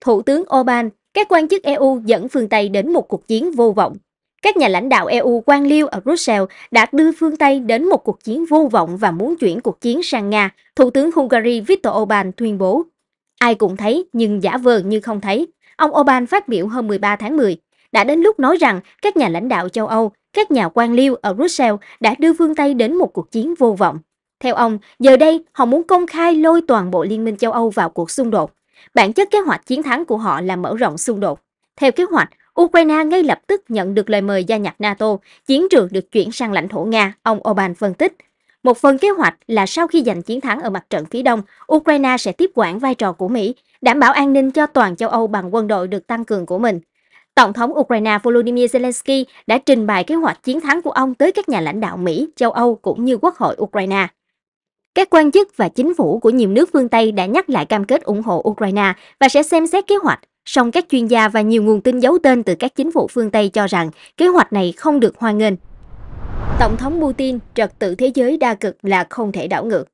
Thủ tướng Orbán, các quan chức EU dẫn phương Tây đến một cuộc chiến vô vọng. Các nhà lãnh đạo EU quan liêu ở Brussels đã đưa phương Tây đến một cuộc chiến vô vọng và muốn chuyển cuộc chiến sang Nga, Thủ tướng Hungary Viktor Orbán tuyên bố. Ai cũng thấy nhưng giả vờ như không thấy. Ông Orbán phát biểu hôm 13 tháng 10, đã đến lúc nói rằng các nhà lãnh đạo châu Âu, các nhà quan liêu ở Brussels đã đưa phương Tây đến một cuộc chiến vô vọng. Theo ông, giờ đây họ muốn công khai lôi toàn bộ Liên minh châu Âu vào cuộc xung đột Bản chất kế hoạch chiến thắng của họ là mở rộng xung đột. Theo kế hoạch, Ukraine ngay lập tức nhận được lời mời gia nhập NATO, chiến trường được chuyển sang lãnh thổ Nga, ông Oban phân tích. Một phần kế hoạch là sau khi giành chiến thắng ở mặt trận phía đông, Ukraine sẽ tiếp quản vai trò của Mỹ, đảm bảo an ninh cho toàn châu Âu bằng quân đội được tăng cường của mình. Tổng thống Ukraine Volodymyr Zelensky đã trình bày kế hoạch chiến thắng của ông tới các nhà lãnh đạo Mỹ, châu Âu cũng như Quốc hội Ukraine. Các quan chức và chính phủ của nhiều nước phương Tây đã nhắc lại cam kết ủng hộ Ukraine và sẽ xem xét kế hoạch. Song các chuyên gia và nhiều nguồn tin giấu tên từ các chính phủ phương Tây cho rằng kế hoạch này không được hoan nghênh. Tổng thống Putin trật tự thế giới đa cực là không thể đảo ngược.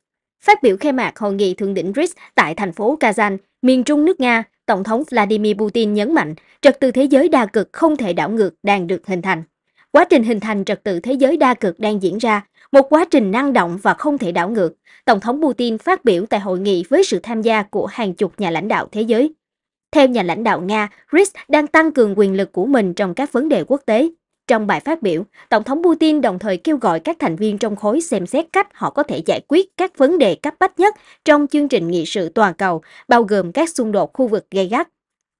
Phát biểu khai mạc hội nghị thượng đỉnh BRICS tại thành phố Kazan, miền trung nước Nga, Tổng thống Vladimir Putin nhấn mạnh trật tự thế giới đa cực không thể đảo ngược đang được hình thành. Quá trình hình thành trật tự thế giới đa cực đang diễn ra một quá trình năng động và không thể đảo ngược, Tổng thống Putin phát biểu tại hội nghị với sự tham gia của hàng chục nhà lãnh đạo thế giới. Theo nhà lãnh đạo Nga, BRICS đang tăng cường quyền lực của mình trong các vấn đề quốc tế. Trong bài phát biểu, Tổng thống Putin đồng thời kêu gọi các thành viên trong khối xem xét cách họ có thể giải quyết các vấn đề cấp bách nhất trong chương trình nghị sự toàn cầu, bao gồm các xung đột khu vực gây gắt,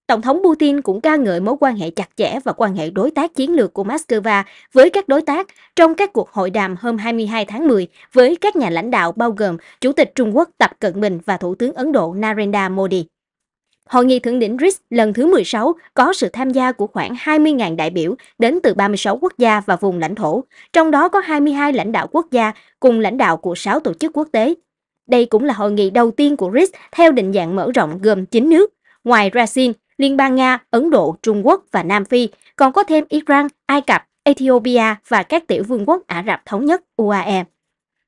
Tổng thống Putin cũng ca ngợi mối quan hệ chặt chẽ và quan hệ đối tác chiến lược của Moscow với các đối tác trong các cuộc hội đàm hôm 22 tháng 10 với các nhà lãnh đạo bao gồm Chủ tịch Trung Quốc Tập Cận Bình và Thủ tướng Ấn Độ Narendra Modi. Hội nghị thượng đỉnh BRICS lần thứ 16 có sự tham gia của khoảng 20.000 đại biểu đến từ 36 quốc gia và vùng lãnh thổ, trong đó có 22 lãnh đạo quốc gia cùng lãnh đạo của 6 tổ chức quốc tế. Đây cũng là hội nghị đầu tiên của BRICS theo định dạng mở rộng gồm 9 nước. Ngoài Brazil, Liên bang Nga, Ấn Độ, Trung Quốc và Nam Phi, còn có thêm Iran, Ai Cập, Ethiopia và các tiểu vương quốc Ả Rập Thống Nhất UAE.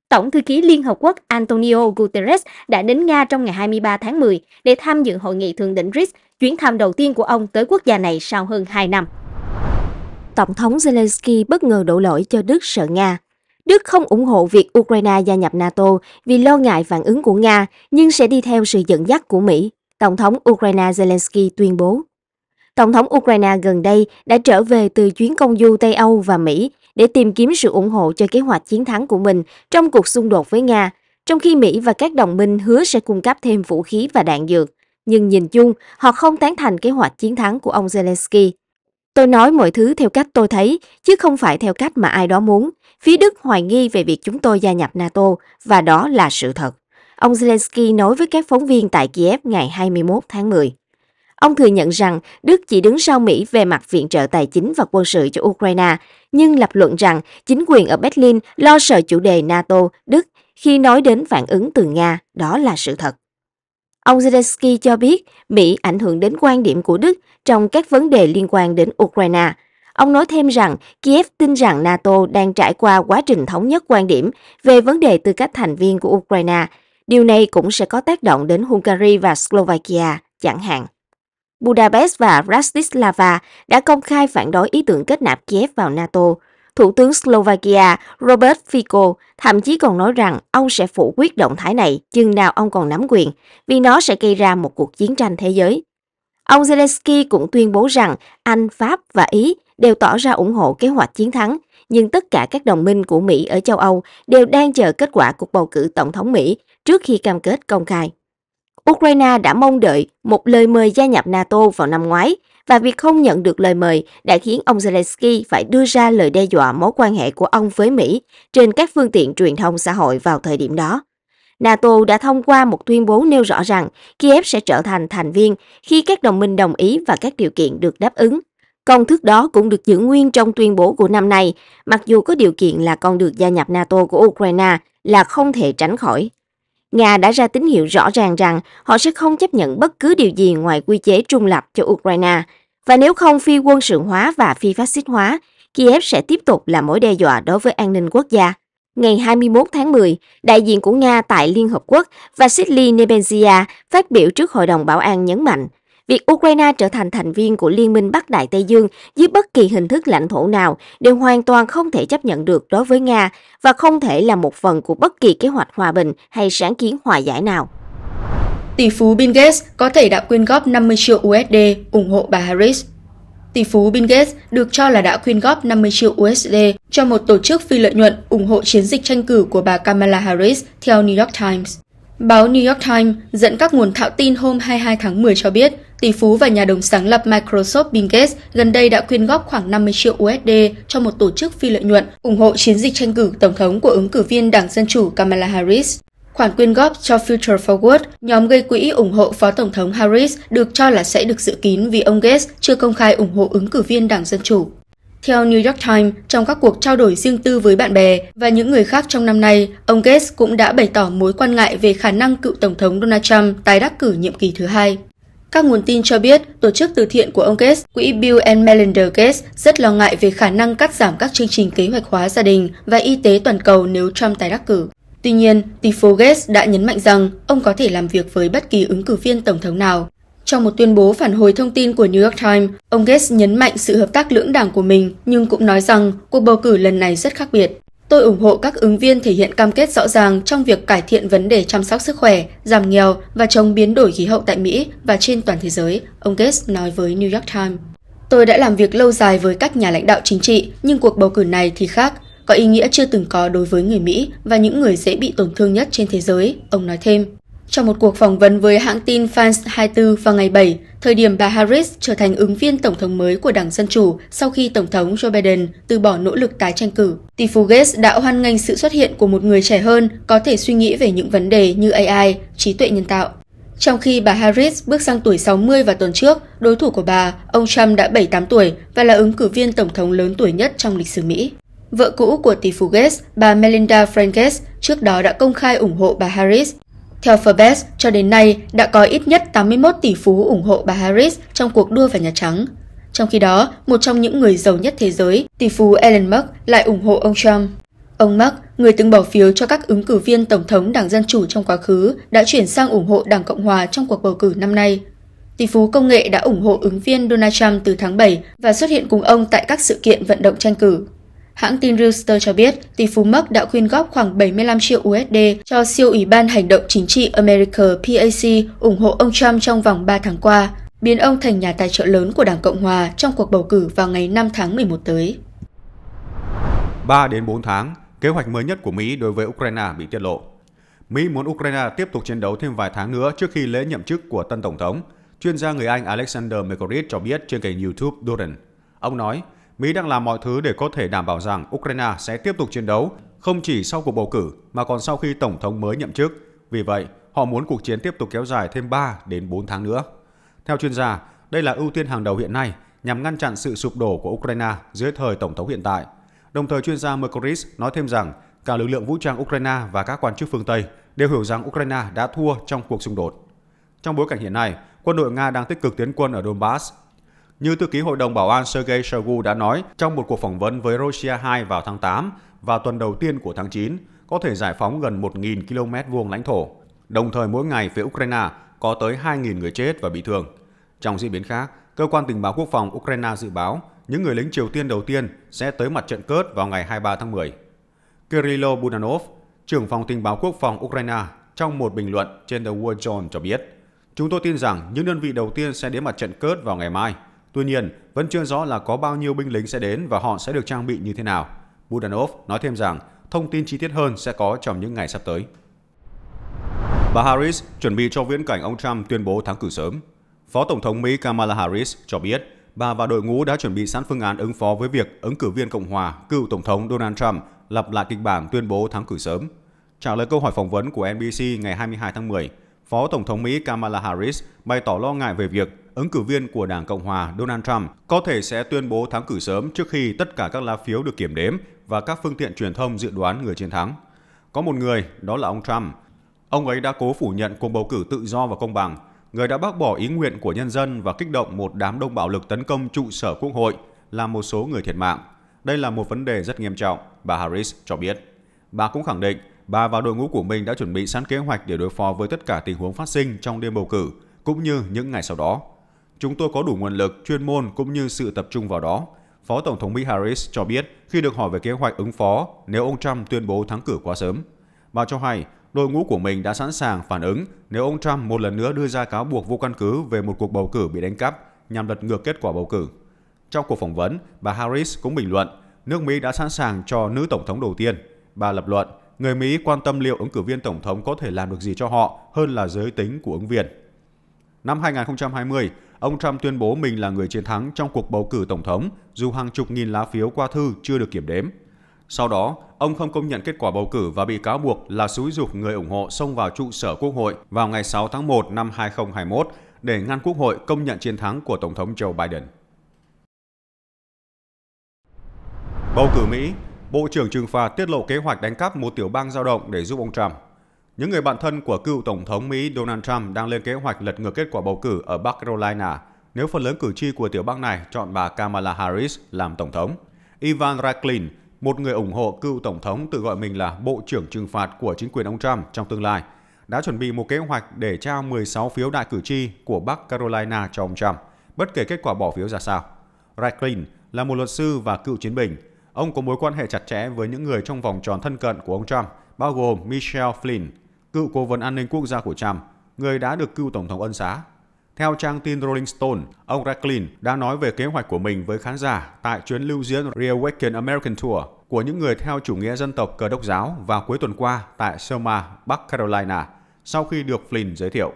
Tổng thư ký Liên Hợp Quốc Antonio Guterres đã đến Nga trong ngày 23 tháng 10 để tham dự hội nghị thượng đỉnh BRICS, chuyến thăm đầu tiên của ông tới quốc gia này sau hơn 2 năm. Tổng thống Zelensky bất ngờ đổ lỗi cho Đức sợ Nga. Đức không ủng hộ việc Ukraine gia nhập NATO vì lo ngại phản ứng của Nga, nhưng sẽ đi theo sự dẫn dắt của Mỹ. Tổng thống Ukraine Zelensky tuyên bố. Tổng thống Ukraine gần đây đã trở về từ chuyến công du Tây Âu và Mỹ để tìm kiếm sự ủng hộ cho kế hoạch chiến thắng của mình trong cuộc xung đột với Nga, trong khi Mỹ và các đồng minh hứa sẽ cung cấp thêm vũ khí và đạn dược. Nhưng nhìn chung, họ không tán thành kế hoạch chiến thắng của ông Zelensky. Tôi nói mọi thứ theo cách tôi thấy, chứ không phải theo cách mà ai đó muốn. Phía Đức hoài nghi về việc chúng tôi gia nhập NATO, và đó là sự thật. Ông Zelensky nói với các phóng viên tại Kiev ngày 21 tháng 10. Ông thừa nhận rằng Đức chỉ đứng sau Mỹ về mặt viện trợ tài chính và quân sự cho Ukraine, nhưng lập luận rằng chính quyền ở Berlin lo sợ chủ đề NATO, Đức khi nói đến phản ứng từ Nga, đó là sự thật. Ông Zelensky cho biết Mỹ ảnh hưởng đến quan điểm của Đức trong các vấn đề liên quan đến Ukraine. Ông nói thêm rằng Kiev tin rằng NATO đang trải qua quá trình thống nhất quan điểm về vấn đề tư cách thành viên của Ukraine Điều này cũng sẽ có tác động đến Hungary và Slovakia, chẳng hạn. Budapest và Bratislava đã công khai phản đối ý tưởng kết nạp Kiev vào NATO. Thủ tướng Slovakia Robert Fico thậm chí còn nói rằng ông sẽ phủ quyết động thái này chừng nào ông còn nắm quyền, vì nó sẽ gây ra một cuộc chiến tranh thế giới. Ông Zelensky cũng tuyên bố rằng Anh, Pháp và Ý đều tỏ ra ủng hộ kế hoạch chiến thắng, nhưng tất cả các đồng minh của Mỹ ở châu Âu đều đang chờ kết quả cuộc bầu cử tổng thống Mỹ trước khi cam kết công khai. Ukraine đã mong đợi một lời mời gia nhập NATO vào năm ngoái và việc không nhận được lời mời đã khiến ông Zelensky phải đưa ra lời đe dọa mối quan hệ của ông với Mỹ trên các phương tiện truyền thông xã hội vào thời điểm đó. NATO đã thông qua một tuyên bố nêu rõ rằng Kiev sẽ trở thành thành viên khi các đồng minh đồng ý và các điều kiện được đáp ứng. Công thức đó cũng được giữ nguyên trong tuyên bố của năm nay, mặc dù có điều kiện là con được gia nhập NATO của Ukraine là không thể tránh khỏi. Nga đã ra tín hiệu rõ ràng rằng họ sẽ không chấp nhận bất cứ điều gì ngoài quy chế trung lập cho Ukraine, và nếu không phi quân sự hóa và phi phát xít hóa, Kiev sẽ tiếp tục là mối đe dọa đối với an ninh quốc gia. Ngày 21 tháng 10, đại diện của Nga tại Liên Hợp Quốc Vasily Nebenzia phát biểu trước Hội đồng Bảo an nhấn mạnh Việc Ukraine trở thành thành viên của Liên minh Bắc Đại Tây Dương dưới bất kỳ hình thức lãnh thổ nào đều hoàn toàn không thể chấp nhận được đối với Nga và không thể là một phần của bất kỳ kế hoạch hòa bình hay sáng kiến hòa giải nào. Tỷ phú Bill Gates có thể đã quyên góp 50 triệu USD ủng hộ bà Harris. Tỷ phú Bill Gates được cho là đã quyên góp 50 triệu USD cho một tổ chức phi lợi nhuận ủng hộ chiến dịch tranh cử của bà Kamala Harris theo New York Times. Báo New York Times dẫn các nguồn thạo tin hôm 22 tháng 10 cho biết, tỷ phú và nhà đồng sáng lập Microsoft Bill Gates gần đây đã quyên góp khoảng 50 triệu USD cho một tổ chức phi lợi nhuận ủng hộ chiến dịch tranh cử tổng thống của ứng cử viên Đảng Dân Chủ Kamala Harris. Khoản quyên góp cho Future Forward, nhóm gây quỹ ủng hộ Phó Tổng thống Harris được cho là sẽ được dự kín vì ông Gates chưa công khai ủng hộ ứng cử viên Đảng Dân Chủ. Theo New York Times, trong các cuộc trao đổi riêng tư với bạn bè và những người khác trong năm nay, ông Gates cũng đã bày tỏ mối quan ngại về khả năng cựu Tổng thống Donald Trump tái đắc cử nhiệm kỳ thứ hai. Các nguồn tin cho biết, tổ chức từ thiện của ông Gates, quỹ Bill and Melinda Gates, rất lo ngại về khả năng cắt giảm các chương trình kế hoạch hóa gia đình và y tế toàn cầu nếu Trump tái đắc cử. Tuy nhiên, tỷ phú Gates đã nhấn mạnh rằng ông có thể làm việc với bất kỳ ứng cử viên tổng thống nào trong một tuyên bố phản hồi thông tin của New York Times, ông Gates nhấn mạnh sự hợp tác lưỡng đảng của mình, nhưng cũng nói rằng cuộc bầu cử lần này rất khác biệt. Tôi ủng hộ các ứng viên thể hiện cam kết rõ ràng trong việc cải thiện vấn đề chăm sóc sức khỏe, giảm nghèo và chống biến đổi khí hậu tại Mỹ và trên toàn thế giới, ông Gates nói với New York Times. Tôi đã làm việc lâu dài với các nhà lãnh đạo chính trị, nhưng cuộc bầu cử này thì khác, có ý nghĩa chưa từng có đối với người Mỹ và những người dễ bị tổn thương nhất trên thế giới, ông nói thêm. Trong một cuộc phỏng vấn với hãng tin France 24 vào ngày 7, thời điểm bà Harris trở thành ứng viên tổng thống mới của Đảng Dân Chủ sau khi Tổng thống Joe Biden từ bỏ nỗ lực tái tranh cử. Tifu Gates đã hoan nghênh sự xuất hiện của một người trẻ hơn có thể suy nghĩ về những vấn đề như AI, trí tuệ nhân tạo. Trong khi bà Harris bước sang tuổi 60 vào tuần trước, đối thủ của bà, ông Trump đã 78 tuổi và là ứng cử viên tổng thống lớn tuổi nhất trong lịch sử Mỹ. Vợ cũ của tỷ phú Gates, bà Melinda Frank trước đó đã công khai ủng hộ bà Harris theo Forbes, cho đến nay đã có ít nhất 81 tỷ phú ủng hộ bà Harris trong cuộc đua vào Nhà Trắng. Trong khi đó, một trong những người giàu nhất thế giới, tỷ phú Elon Musk lại ủng hộ ông Trump. Ông Musk, người từng bỏ phiếu cho các ứng cử viên Tổng thống Đảng Dân Chủ trong quá khứ, đã chuyển sang ủng hộ Đảng Cộng Hòa trong cuộc bầu cử năm nay. Tỷ phú công nghệ đã ủng hộ ứng viên Donald Trump từ tháng 7 và xuất hiện cùng ông tại các sự kiện vận động tranh cử. Hãng tin Reuters cho biết, tỷ phú Musk đã quyên góp khoảng 75 triệu USD cho siêu ủy ban hành động chính trị America PAC ủng hộ ông Trump trong vòng 3 tháng qua, biến ông thành nhà tài trợ lớn của Đảng Cộng hòa trong cuộc bầu cử vào ngày 5 tháng 11 tới. 3 đến 4 tháng, kế hoạch mới nhất của Mỹ đối với Ukraine bị tiết lộ. Mỹ muốn Ukraine tiếp tục chiến đấu thêm vài tháng nữa trước khi lễ nhậm chức của tân tổng thống. Chuyên gia người Anh Alexander McCorrick cho biết trên kênh YouTube Doran. Ông nói, Mỹ đang làm mọi thứ để có thể đảm bảo rằng Ukraine sẽ tiếp tục chiến đấu, không chỉ sau cuộc bầu cử mà còn sau khi Tổng thống mới nhậm chức. Vì vậy, họ muốn cuộc chiến tiếp tục kéo dài thêm 3 đến 4 tháng nữa. Theo chuyên gia, đây là ưu tiên hàng đầu hiện nay nhằm ngăn chặn sự sụp đổ của Ukraine dưới thời Tổng thống hiện tại. Đồng thời, chuyên gia Mercoris nói thêm rằng cả lực lượng vũ trang Ukraine và các quan chức phương Tây đều hiểu rằng Ukraine đã thua trong cuộc xung đột. Trong bối cảnh hiện nay, quân đội Nga đang tích cực tiến quân ở Donbass như thư ký Hội đồng Bảo an Sergei Shoigu đã nói trong một cuộc phỏng vấn với Russia 2 vào tháng 8 và tuần đầu tiên của tháng 9, có thể giải phóng gần 1.000 km vuông lãnh thổ. Đồng thời mỗi ngày phía Ukraine có tới 2.000 người chết và bị thương. Trong diễn biến khác, Cơ quan Tình báo Quốc phòng Ukraine dự báo những người lính Triều Tiên đầu tiên sẽ tới mặt trận cớt vào ngày 23 tháng 10. Kirilo Budanov, trưởng phòng tình báo quốc phòng Ukraine, trong một bình luận trên The War Journal cho biết, Chúng tôi tin rằng những đơn vị đầu tiên sẽ đến mặt trận cớt vào ngày mai – Tuy nhiên, vẫn chưa rõ là có bao nhiêu binh lính sẽ đến và họ sẽ được trang bị như thế nào. Budanov nói thêm rằng thông tin chi tiết hơn sẽ có trong những ngày sắp tới. Bà Harris chuẩn bị cho viễn cảnh ông Trump tuyên bố thắng cử sớm. Phó Tổng thống Mỹ Kamala Harris cho biết bà và đội ngũ đã chuẩn bị sẵn phương án ứng phó với việc ứng cử viên Cộng hòa cựu Tổng thống Donald Trump lặp lại kịch bản tuyên bố thắng cử sớm. Trả lời câu hỏi phỏng vấn của NBC ngày 22 tháng 10, Phó Tổng thống Mỹ Kamala Harris bày tỏ lo ngại về việc ứng cử viên của Đảng Cộng hòa Donald Trump có thể sẽ tuyên bố thắng cử sớm trước khi tất cả các lá phiếu được kiểm đếm và các phương tiện truyền thông dự đoán người chiến thắng. Có một người, đó là ông Trump. Ông ấy đã cố phủ nhận cuộc bầu cử tự do và công bằng, người đã bác bỏ ý nguyện của nhân dân và kích động một đám đông bạo lực tấn công trụ sở quốc hội, làm một số người thiệt mạng. Đây là một vấn đề rất nghiêm trọng, bà Harris cho biết. Bà cũng khẳng định bà và đội ngũ của mình đã chuẩn bị sẵn kế hoạch để đối phó với tất cả tình huống phát sinh trong đêm bầu cử cũng như những ngày sau đó. Chúng tôi có đủ nguồn lực, chuyên môn cũng như sự tập trung vào đó. Phó Tổng thống Mỹ Harris cho biết khi được hỏi về kế hoạch ứng phó nếu ông Trump tuyên bố thắng cử quá sớm. Bà cho hay đội ngũ của mình đã sẵn sàng phản ứng nếu ông Trump một lần nữa đưa ra cáo buộc vô căn cứ về một cuộc bầu cử bị đánh cắp nhằm lật ngược kết quả bầu cử. Trong cuộc phỏng vấn, bà Harris cũng bình luận nước Mỹ đã sẵn sàng cho nữ tổng thống đầu tiên. Bà lập luận người Mỹ quan tâm liệu ứng cử viên tổng thống có thể làm được gì cho họ hơn là giới tính của ứng viên. Năm 2020, ông Trump tuyên bố mình là người chiến thắng trong cuộc bầu cử tổng thống dù hàng chục nghìn lá phiếu qua thư chưa được kiểm đếm. Sau đó, ông không công nhận kết quả bầu cử và bị cáo buộc là xúi dục người ủng hộ xông vào trụ sở Quốc hội vào ngày 6 tháng 1 năm 2021 để ngăn Quốc hội công nhận chiến thắng của Tổng thống Joe Biden. Bầu cử Mỹ, Bộ trưởng trừng phạt tiết lộ kế hoạch đánh cắp một tiểu bang dao động để giúp ông Trump. Những người bạn thân của cựu Tổng thống Mỹ Donald Trump đang lên kế hoạch lật ngược kết quả bầu cử ở Bắc Carolina nếu phần lớn cử tri của tiểu bang này chọn bà Kamala Harris làm Tổng thống. Ivan Racklin, một người ủng hộ cựu Tổng thống tự gọi mình là Bộ trưởng trừng phạt của chính quyền ông Trump trong tương lai, đã chuẩn bị một kế hoạch để trao 16 phiếu đại cử tri của Bắc Carolina cho ông Trump, bất kể kết quả bỏ phiếu ra sao. Racklin là một luật sư và cựu chiến binh. Ông có mối quan hệ chặt chẽ với những người trong vòng tròn thân cận của ông Trump, bao gồm Michelle Flynn, cựu cố vấn an ninh quốc gia của Trump, người đã được cựu Tổng thống ân xá. Theo trang tin Rolling Stone, ông Racklin đã nói về kế hoạch của mình với khán giả tại chuyến lưu diễn Reawaken American Tour của những người theo chủ nghĩa dân tộc cơ đốc giáo vào cuối tuần qua tại Selma, Bắc Carolina, sau khi được Flynn giới thiệu.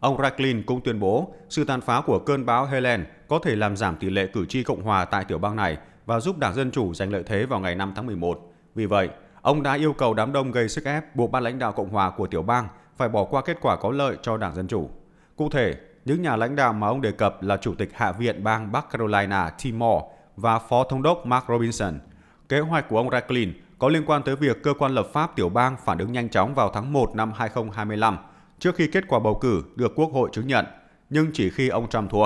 Ông Racklin cũng tuyên bố sự tàn phá của cơn bão Helen có thể làm giảm tỷ lệ cử tri Cộng hòa tại tiểu bang này và giúp Đảng Dân Chủ giành lợi thế vào ngày 5 tháng 11. Vì vậy, Ông đã yêu cầu đám đông gây sức ép buộc ban lãnh đạo Cộng hòa của tiểu bang phải bỏ qua kết quả có lợi cho Đảng Dân Chủ. Cụ thể, những nhà lãnh đạo mà ông đề cập là Chủ tịch Hạ viện bang Bắc Carolina Tim Moore và Phó Thống đốc Mark Robinson. Kế hoạch của ông Racklin có liên quan tới việc cơ quan lập pháp tiểu bang phản ứng nhanh chóng vào tháng 1 năm 2025 trước khi kết quả bầu cử được Quốc hội chứng nhận, nhưng chỉ khi ông Trump thua.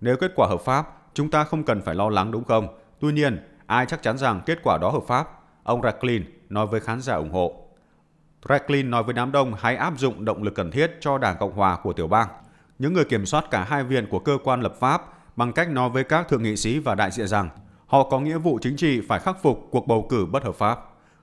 Nếu kết quả hợp pháp, chúng ta không cần phải lo lắng đúng không? Tuy nhiên, ai chắc chắn rằng kết quả đó hợp pháp Ông Racklin nói với khán giả ủng hộ. Racklin nói với đám đông hãy áp dụng động lực cần thiết cho Đảng Cộng Hòa của tiểu bang. Những người kiểm soát cả hai viện của cơ quan lập pháp bằng cách nói với các thượng nghị sĩ và đại diện rằng họ có nghĩa vụ chính trị phải khắc phục cuộc bầu cử bất hợp pháp.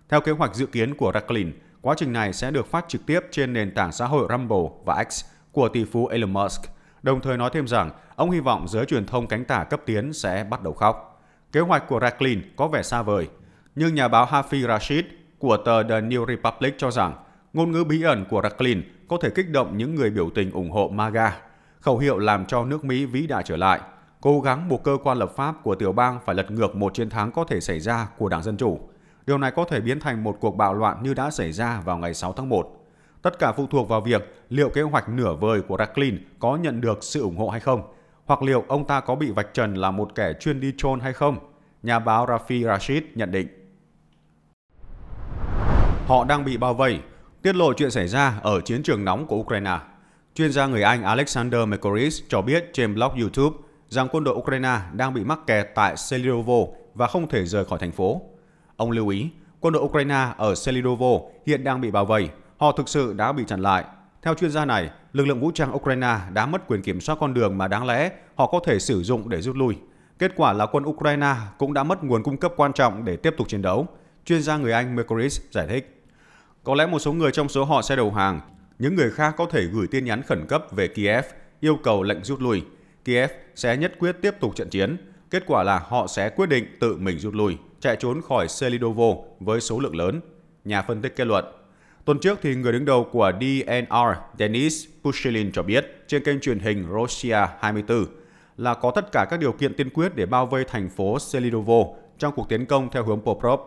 Theo kế hoạch dự kiến của Racklin, quá trình này sẽ được phát trực tiếp trên nền tảng xã hội Rumble và X của tỷ phú Elon Musk, đồng thời nói thêm rằng ông hy vọng giới truyền thông cánh tả cấp tiến sẽ bắt đầu khóc. Kế hoạch của Racklin có vẻ xa vời, nhưng nhà báo Hafiz Rashid của tờ The New Republic cho rằng ngôn ngữ bí ẩn của Racklin có thể kích động những người biểu tình ủng hộ MAGA, khẩu hiệu làm cho nước Mỹ vĩ đại trở lại, cố gắng buộc cơ quan lập pháp của tiểu bang phải lật ngược một chiến thắng có thể xảy ra của Đảng Dân Chủ. Điều này có thể biến thành một cuộc bạo loạn như đã xảy ra vào ngày 6 tháng 1. Tất cả phụ thuộc vào việc liệu kế hoạch nửa vời của Racklin có nhận được sự ủng hộ hay không, hoặc liệu ông ta có bị vạch trần là một kẻ chuyên đi chôn hay không, nhà báo Rafi Rashid nhận định họ đang bị bao vây, tiết lộ chuyện xảy ra ở chiến trường nóng của Ukraine. Chuyên gia người Anh Alexander Mekoris cho biết trên blog YouTube rằng quân đội Ukraine đang bị mắc kẹt tại Selidovo và không thể rời khỏi thành phố. Ông lưu ý, quân đội Ukraine ở Selidovo hiện đang bị bao vây, họ thực sự đã bị chặn lại. Theo chuyên gia này, lực lượng vũ trang Ukraine đã mất quyền kiểm soát con đường mà đáng lẽ họ có thể sử dụng để rút lui. Kết quả là quân Ukraine cũng đã mất nguồn cung cấp quan trọng để tiếp tục chiến đấu, chuyên gia người Anh Mercury giải thích. Có lẽ một số người trong số họ sẽ đầu hàng, những người khác có thể gửi tin nhắn khẩn cấp về Kiev yêu cầu lệnh rút lui. Kiev sẽ nhất quyết tiếp tục trận chiến. Kết quả là họ sẽ quyết định tự mình rút lui, chạy trốn khỏi Selidovo với số lượng lớn. Nhà phân tích kết luận. Tuần trước thì người đứng đầu của DNR Denis Pushilin cho biết trên kênh truyền hình Russia 24 là có tất cả các điều kiện tiên quyết để bao vây thành phố Selidovo trong cuộc tiến công theo hướng Poprov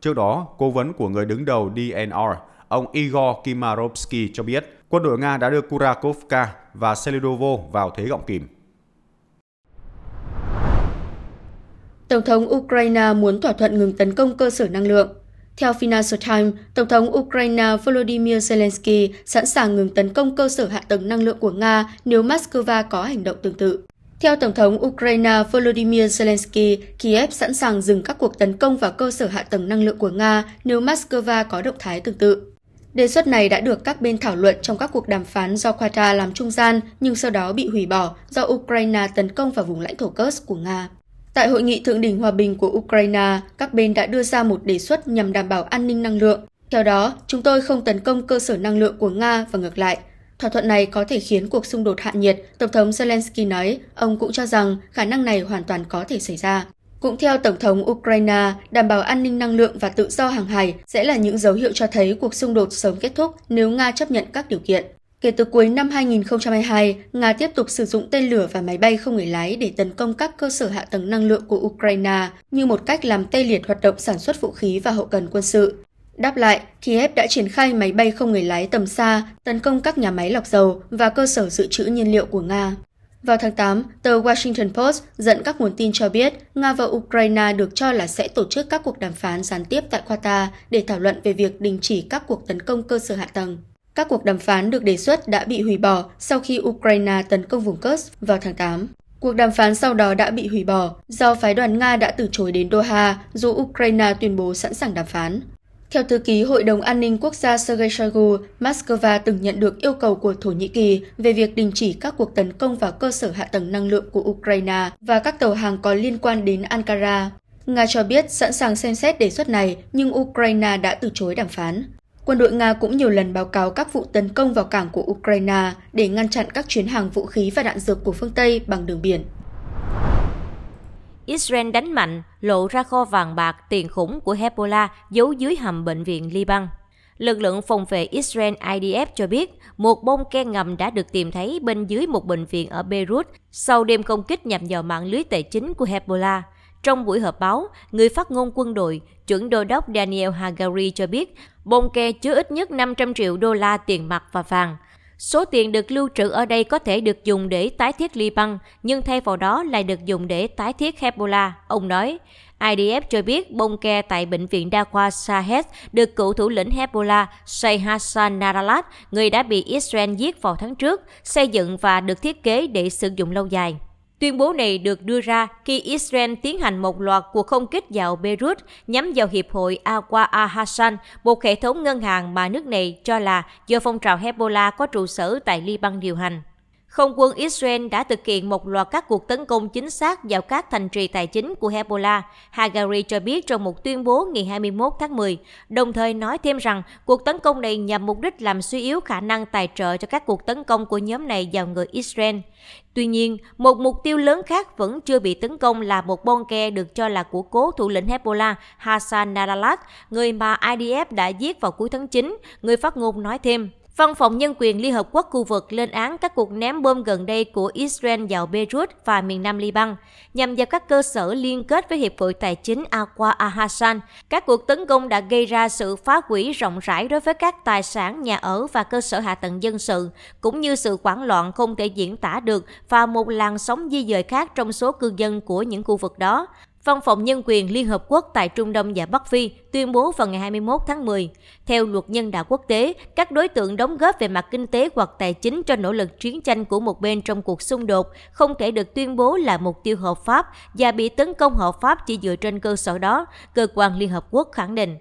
Trước đó, cố vấn của người đứng đầu DNR, ông Igor Kimarovsky cho biết quân đội Nga đã đưa Kurakovka và Selidovo vào thế gọng kìm. Tổng thống Ukraine muốn thỏa thuận ngừng tấn công cơ sở năng lượng. Theo Financial Times, Tổng thống Ukraine Volodymyr Zelensky sẵn sàng ngừng tấn công cơ sở hạ tầng năng lượng của Nga nếu Moscow có hành động tương tự. Theo Tổng thống Ukraine Volodymyr Zelensky, Kiev sẵn sàng dừng các cuộc tấn công vào cơ sở hạ tầng năng lượng của Nga nếu Moscow có động thái tương tự. Đề xuất này đã được các bên thảo luận trong các cuộc đàm phán do Qatar làm trung gian, nhưng sau đó bị hủy bỏ do Ukraine tấn công vào vùng lãnh thổ Kursk của Nga. Tại hội nghị thượng đỉnh hòa bình của Ukraine, các bên đã đưa ra một đề xuất nhằm đảm bảo an ninh năng lượng. Theo đó, chúng tôi không tấn công cơ sở năng lượng của Nga và ngược lại, Thỏa thuận này có thể khiến cuộc xung đột hạ nhiệt, Tổng thống Zelensky nói, ông cũng cho rằng khả năng này hoàn toàn có thể xảy ra. Cũng theo Tổng thống Ukraine, đảm bảo an ninh năng lượng và tự do hàng hải sẽ là những dấu hiệu cho thấy cuộc xung đột sớm kết thúc nếu Nga chấp nhận các điều kiện. Kể từ cuối năm 2022, Nga tiếp tục sử dụng tên lửa và máy bay không người lái để tấn công các cơ sở hạ tầng năng lượng của Ukraine như một cách làm tê liệt hoạt động sản xuất vũ khí và hậu cần quân sự. Đáp lại, Kiev đã triển khai máy bay không người lái tầm xa tấn công các nhà máy lọc dầu và cơ sở dự trữ nhiên liệu của Nga. Vào tháng 8, tờ Washington Post dẫn các nguồn tin cho biết Nga và Ukraine được cho là sẽ tổ chức các cuộc đàm phán gián tiếp tại Qatar để thảo luận về việc đình chỉ các cuộc tấn công cơ sở hạ tầng. Các cuộc đàm phán được đề xuất đã bị hủy bỏ sau khi Ukraine tấn công vùng Kursk vào tháng 8. Cuộc đàm phán sau đó đã bị hủy bỏ do phái đoàn Nga đã từ chối đến Doha dù Ukraine tuyên bố sẵn sàng đàm phán. Theo thư ký Hội đồng An ninh Quốc gia Sergei Shoigu, Moscow từng nhận được yêu cầu của Thổ Nhĩ Kỳ về việc đình chỉ các cuộc tấn công vào cơ sở hạ tầng năng lượng của Ukraine và các tàu hàng có liên quan đến Ankara. Nga cho biết sẵn sàng xem xét đề xuất này, nhưng Ukraine đã từ chối đàm phán. Quân đội Nga cũng nhiều lần báo cáo các vụ tấn công vào cảng của Ukraine để ngăn chặn các chuyến hàng vũ khí và đạn dược của phương Tây bằng đường biển. Israel đánh mạnh, lộ ra kho vàng bạc tiền khủng của Hezbollah giấu dưới hầm bệnh viện Liban. Lực lượng phòng vệ Israel IDF cho biết một bông ken ngầm đã được tìm thấy bên dưới một bệnh viện ở Beirut sau đêm công kích nhằm vào mạng lưới tài chính của Hezbollah. Trong buổi họp báo, người phát ngôn quân đội, chuẩn đô đốc Daniel Hagari cho biết bông ke chứa ít nhất 500 triệu đô la tiền mặt và vàng – Số tiền được lưu trữ ở đây có thể được dùng để tái thiết Liban, nhưng thay vào đó lại được dùng để tái thiết Hezbollah, ông nói. IDF cho biết bông ke tại Bệnh viện Đa khoa Sahed được cựu thủ lĩnh Hezbollah Sheikh Hassan Nasrallah, người đã bị Israel giết vào tháng trước, xây dựng và được thiết kế để sử dụng lâu dài. Tuyên bố này được đưa ra khi Israel tiến hành một loạt cuộc không kích vào Beirut nhắm vào Hiệp hội Aqua Al một hệ thống ngân hàng mà nước này cho là do phong trào Hezbollah có trụ sở tại Liban điều hành. Không quân Israel đã thực hiện một loạt các cuộc tấn công chính xác vào các thành trì tài chính của Hezbollah, Hagari cho biết trong một tuyên bố ngày 21 tháng 10, đồng thời nói thêm rằng cuộc tấn công này nhằm mục đích làm suy yếu khả năng tài trợ cho các cuộc tấn công của nhóm này vào người Israel. Tuy nhiên, một mục tiêu lớn khác vẫn chưa bị tấn công là một bon ke được cho là của cố thủ lĩnh Hezbollah Hassan Nasrallah, người mà IDF đã giết vào cuối tháng 9, người phát ngôn nói thêm. Văn phòng Nhân quyền Liên Hợp Quốc khu vực lên án các cuộc ném bom gần đây của Israel vào Beirut và miền nam Liban, nhằm vào các cơ sở liên kết với Hiệp hội Tài chính Aqua Ahasan. Các cuộc tấn công đã gây ra sự phá hủy rộng rãi đối với các tài sản, nhà ở và cơ sở hạ tầng dân sự, cũng như sự hoảng loạn không thể diễn tả được và một làn sóng di dời khác trong số cư dân của những khu vực đó. Văn phòng Nhân quyền Liên Hợp Quốc tại Trung Đông và Bắc Phi tuyên bố vào ngày 21 tháng 10, theo luật nhân đạo quốc tế, các đối tượng đóng góp về mặt kinh tế hoặc tài chính cho nỗ lực chiến tranh của một bên trong cuộc xung đột không thể được tuyên bố là mục tiêu hợp pháp và bị tấn công hợp pháp chỉ dựa trên cơ sở đó, cơ quan Liên Hợp Quốc khẳng định.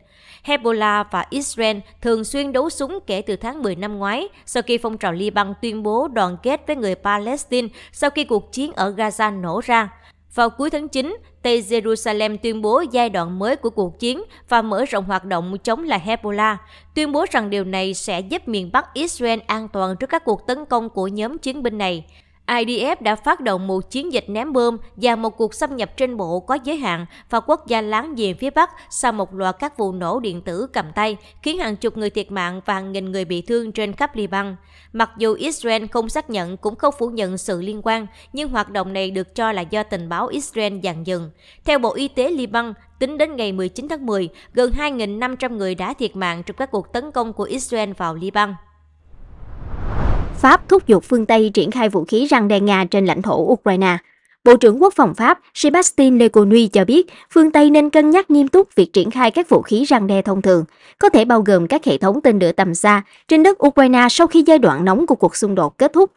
Hezbollah và Israel thường xuyên đấu súng kể từ tháng 10 năm ngoái sau khi phong trào Liban tuyên bố đoàn kết với người Palestine sau khi cuộc chiến ở Gaza nổ ra. Vào cuối tháng 9, Tây Jerusalem tuyên bố giai đoạn mới của cuộc chiến và mở rộng hoạt động chống lại Hezbollah, tuyên bố rằng điều này sẽ giúp miền Bắc Israel an toàn trước các cuộc tấn công của nhóm chiến binh này. IDF đã phát động một chiến dịch ném bom và một cuộc xâm nhập trên bộ có giới hạn vào quốc gia láng giềng phía Bắc sau một loạt các vụ nổ điện tử cầm tay, khiến hàng chục người thiệt mạng và hàng nghìn người bị thương trên khắp Liban. Mặc dù Israel không xác nhận cũng không phủ nhận sự liên quan, nhưng hoạt động này được cho là do tình báo Israel dàn dựng. Theo Bộ Y tế Liban, Tính đến ngày 19 tháng 10, gần 2.500 người đã thiệt mạng trong các cuộc tấn công của Israel vào Liban. Pháp thúc giục phương Tây triển khai vũ khí răng đe Nga trên lãnh thổ Ukraine. Bộ trưởng Quốc phòng Pháp Sébastien Lecornu cho biết phương Tây nên cân nhắc nghiêm túc việc triển khai các vũ khí răng đe thông thường, có thể bao gồm các hệ thống tên lửa tầm xa trên đất Ukraine sau khi giai đoạn nóng của cuộc xung đột kết thúc.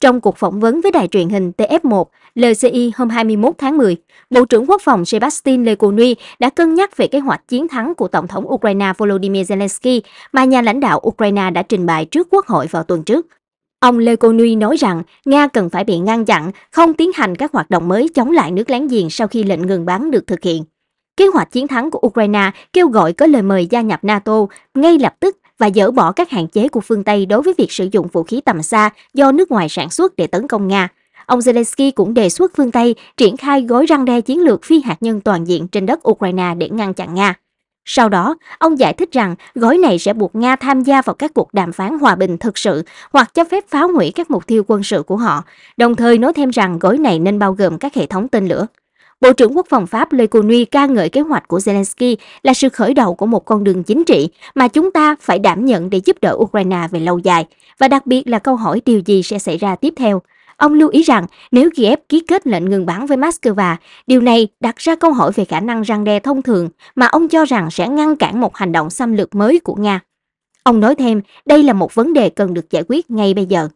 Trong cuộc phỏng vấn với đài truyền hình TF1, LCI hôm 21 tháng 10, Bộ trưởng Quốc phòng Sebastien Lecornu đã cân nhắc về kế hoạch chiến thắng của Tổng thống Ukraine Volodymyr Zelensky mà nhà lãnh đạo Ukraine đã trình bày trước Quốc hội vào tuần trước. Ông Lê Cô Nuy nói rằng Nga cần phải bị ngăn chặn, không tiến hành các hoạt động mới chống lại nước láng giềng sau khi lệnh ngừng bắn được thực hiện. Kế hoạch chiến thắng của Ukraine kêu gọi có lời mời gia nhập NATO ngay lập tức và dỡ bỏ các hạn chế của phương Tây đối với việc sử dụng vũ khí tầm xa do nước ngoài sản xuất để tấn công Nga. Ông Zelensky cũng đề xuất phương Tây triển khai gói răng đe chiến lược phi hạt nhân toàn diện trên đất Ukraine để ngăn chặn Nga. Sau đó, ông giải thích rằng gói này sẽ buộc Nga tham gia vào các cuộc đàm phán hòa bình thực sự hoặc cho phép phá hủy các mục tiêu quân sự của họ, đồng thời nói thêm rằng gói này nên bao gồm các hệ thống tên lửa. Bộ trưởng Quốc phòng Pháp Le Cornu ca ngợi kế hoạch của Zelensky là sự khởi đầu của một con đường chính trị mà chúng ta phải đảm nhận để giúp đỡ Ukraine về lâu dài, và đặc biệt là câu hỏi điều gì sẽ xảy ra tiếp theo. Ông lưu ý rằng nếu Kiev ký kết lệnh ngừng bắn với Moscow, điều này đặt ra câu hỏi về khả năng răng đe thông thường mà ông cho rằng sẽ ngăn cản một hành động xâm lược mới của Nga. Ông nói thêm, đây là một vấn đề cần được giải quyết ngay bây giờ.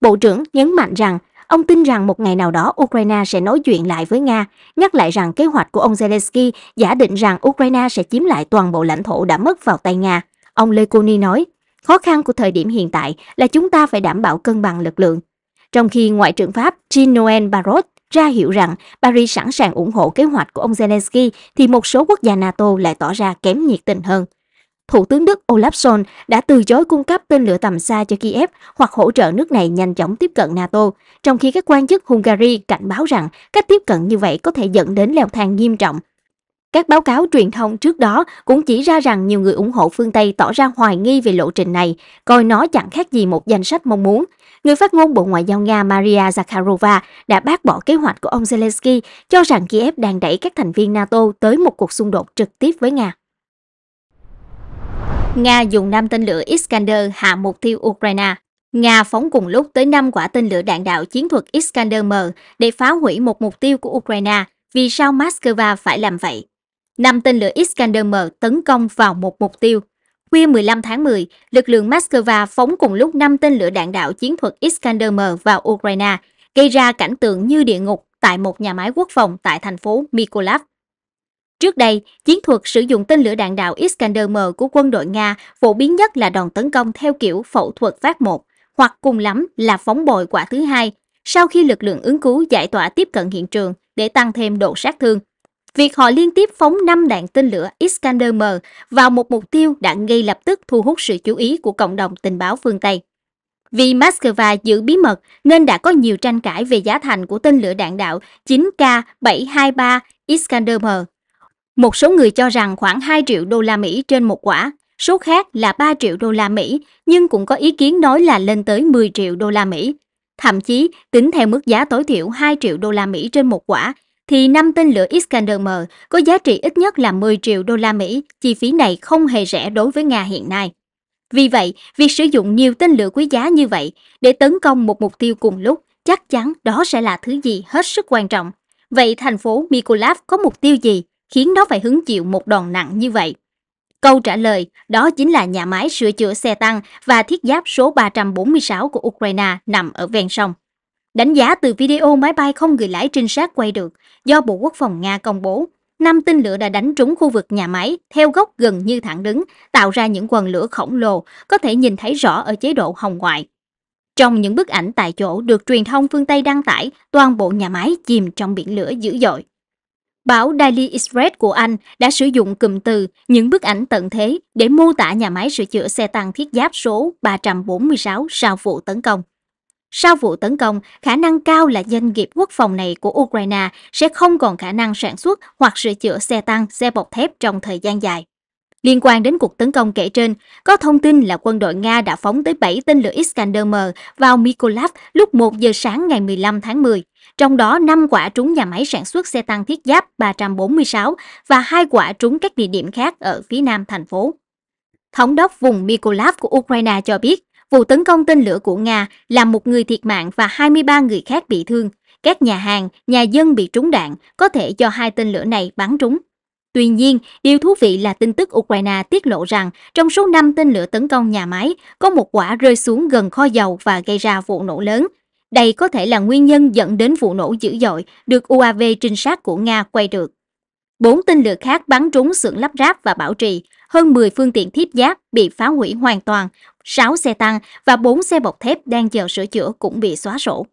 Bộ trưởng nhấn mạnh rằng ông tin rằng một ngày nào đó Ukraine sẽ nói chuyện lại với Nga, nhắc lại rằng kế hoạch của ông Zelensky giả định rằng Ukraine sẽ chiếm lại toàn bộ lãnh thổ đã mất vào tay Nga. Ông Lekuni nói, khó khăn của thời điểm hiện tại là chúng ta phải đảm bảo cân bằng lực lượng, trong khi Ngoại trưởng Pháp Jean-Noël Barrot ra hiệu rằng Paris sẵn sàng ủng hộ kế hoạch của ông Zelensky thì một số quốc gia NATO lại tỏ ra kém nhiệt tình hơn. Thủ tướng Đức Olaf Scholz đã từ chối cung cấp tên lửa tầm xa cho Kiev hoặc hỗ trợ nước này nhanh chóng tiếp cận NATO, trong khi các quan chức Hungary cảnh báo rằng cách tiếp cận như vậy có thể dẫn đến leo thang nghiêm trọng. Các báo cáo truyền thông trước đó cũng chỉ ra rằng nhiều người ủng hộ phương Tây tỏ ra hoài nghi về lộ trình này, coi nó chẳng khác gì một danh sách mong muốn, Người phát ngôn Bộ Ngoại giao Nga Maria Zakharova đã bác bỏ kế hoạch của ông Zelensky cho rằng Kiev đang đẩy các thành viên NATO tới một cuộc xung đột trực tiếp với Nga. Nga dùng 5 tên lửa Iskander hạ mục tiêu Ukraine. Nga phóng cùng lúc tới 5 quả tên lửa đạn đạo chiến thuật Iskander-M để phá hủy một mục tiêu của Ukraine. Vì sao Moscow phải làm vậy? 5 tên lửa Iskander-M tấn công vào một mục tiêu. Khuya 15 tháng 10, lực lượng Moscow phóng cùng lúc 5 tên lửa đạn đạo chiến thuật Iskander-M vào Ukraine, gây ra cảnh tượng như địa ngục tại một nhà máy quốc phòng tại thành phố Mykolaiv. Trước đây, chiến thuật sử dụng tên lửa đạn đạo Iskander-M của quân đội Nga phổ biến nhất là đòn tấn công theo kiểu phẫu thuật phát một, hoặc cùng lắm là phóng bồi quả thứ hai, sau khi lực lượng ứng cứu giải tỏa tiếp cận hiện trường để tăng thêm độ sát thương. Việc họ liên tiếp phóng 5 đạn tên lửa Iskander M vào một mục tiêu đã ngay lập tức thu hút sự chú ý của cộng đồng tình báo phương Tây. Vì Moscow giữ bí mật nên đã có nhiều tranh cãi về giá thành của tên lửa đạn đạo 9K723 Iskander M. Một số người cho rằng khoảng 2 triệu đô la Mỹ trên một quả, số khác là 3 triệu đô la Mỹ, nhưng cũng có ý kiến nói là lên tới 10 triệu đô la Mỹ. Thậm chí, tính theo mức giá tối thiểu 2 triệu đô la Mỹ trên một quả thì năm tên lửa Iskander-M có giá trị ít nhất là 10 triệu đô la Mỹ, chi phí này không hề rẻ đối với Nga hiện nay. Vì vậy, việc sử dụng nhiều tên lửa quý giá như vậy để tấn công một mục tiêu cùng lúc chắc chắn đó sẽ là thứ gì hết sức quan trọng. Vậy thành phố Mykolaiv có mục tiêu gì khiến nó phải hứng chịu một đòn nặng như vậy? Câu trả lời đó chính là nhà máy sửa chữa xe tăng và thiết giáp số 346 của Ukraine nằm ở ven sông. Đánh giá từ video máy bay không người lái trinh sát quay được do Bộ Quốc phòng Nga công bố, năm tên lửa đã đánh trúng khu vực nhà máy theo góc gần như thẳng đứng, tạo ra những quần lửa khổng lồ có thể nhìn thấy rõ ở chế độ hồng ngoại. Trong những bức ảnh tại chỗ được truyền thông phương Tây đăng tải, toàn bộ nhà máy chìm trong biển lửa dữ dội. Báo Daily Express của Anh đã sử dụng cụm từ những bức ảnh tận thế để mô tả nhà máy sửa chữa xe tăng thiết giáp số 346 sau vụ tấn công. Sau vụ tấn công, khả năng cao là doanh nghiệp quốc phòng này của Ukraine sẽ không còn khả năng sản xuất hoặc sửa chữa xe tăng, xe bọc thép trong thời gian dài. Liên quan đến cuộc tấn công kể trên, có thông tin là quân đội Nga đã phóng tới 7 tên lửa Iskander-M vào Mykolaiv lúc 1 giờ sáng ngày 15 tháng 10, trong đó 5 quả trúng nhà máy sản xuất xe tăng thiết giáp 346 và 2 quả trúng các địa điểm khác ở phía nam thành phố. Thống đốc vùng Mykolaiv của Ukraine cho biết, Vụ tấn công tên lửa của Nga làm một người thiệt mạng và 23 người khác bị thương. Các nhà hàng, nhà dân bị trúng đạn, có thể do hai tên lửa này bắn trúng. Tuy nhiên, điều thú vị là tin tức Ukraine tiết lộ rằng trong số 5 tên lửa tấn công nhà máy, có một quả rơi xuống gần kho dầu và gây ra vụ nổ lớn. Đây có thể là nguyên nhân dẫn đến vụ nổ dữ dội được UAV trinh sát của Nga quay được bốn tên lửa khác bắn trúng xưởng lắp ráp và bảo trì, hơn 10 phương tiện thiết giáp bị phá hủy hoàn toàn, 6 xe tăng và 4 xe bọc thép đang chờ sửa chữa cũng bị xóa sổ.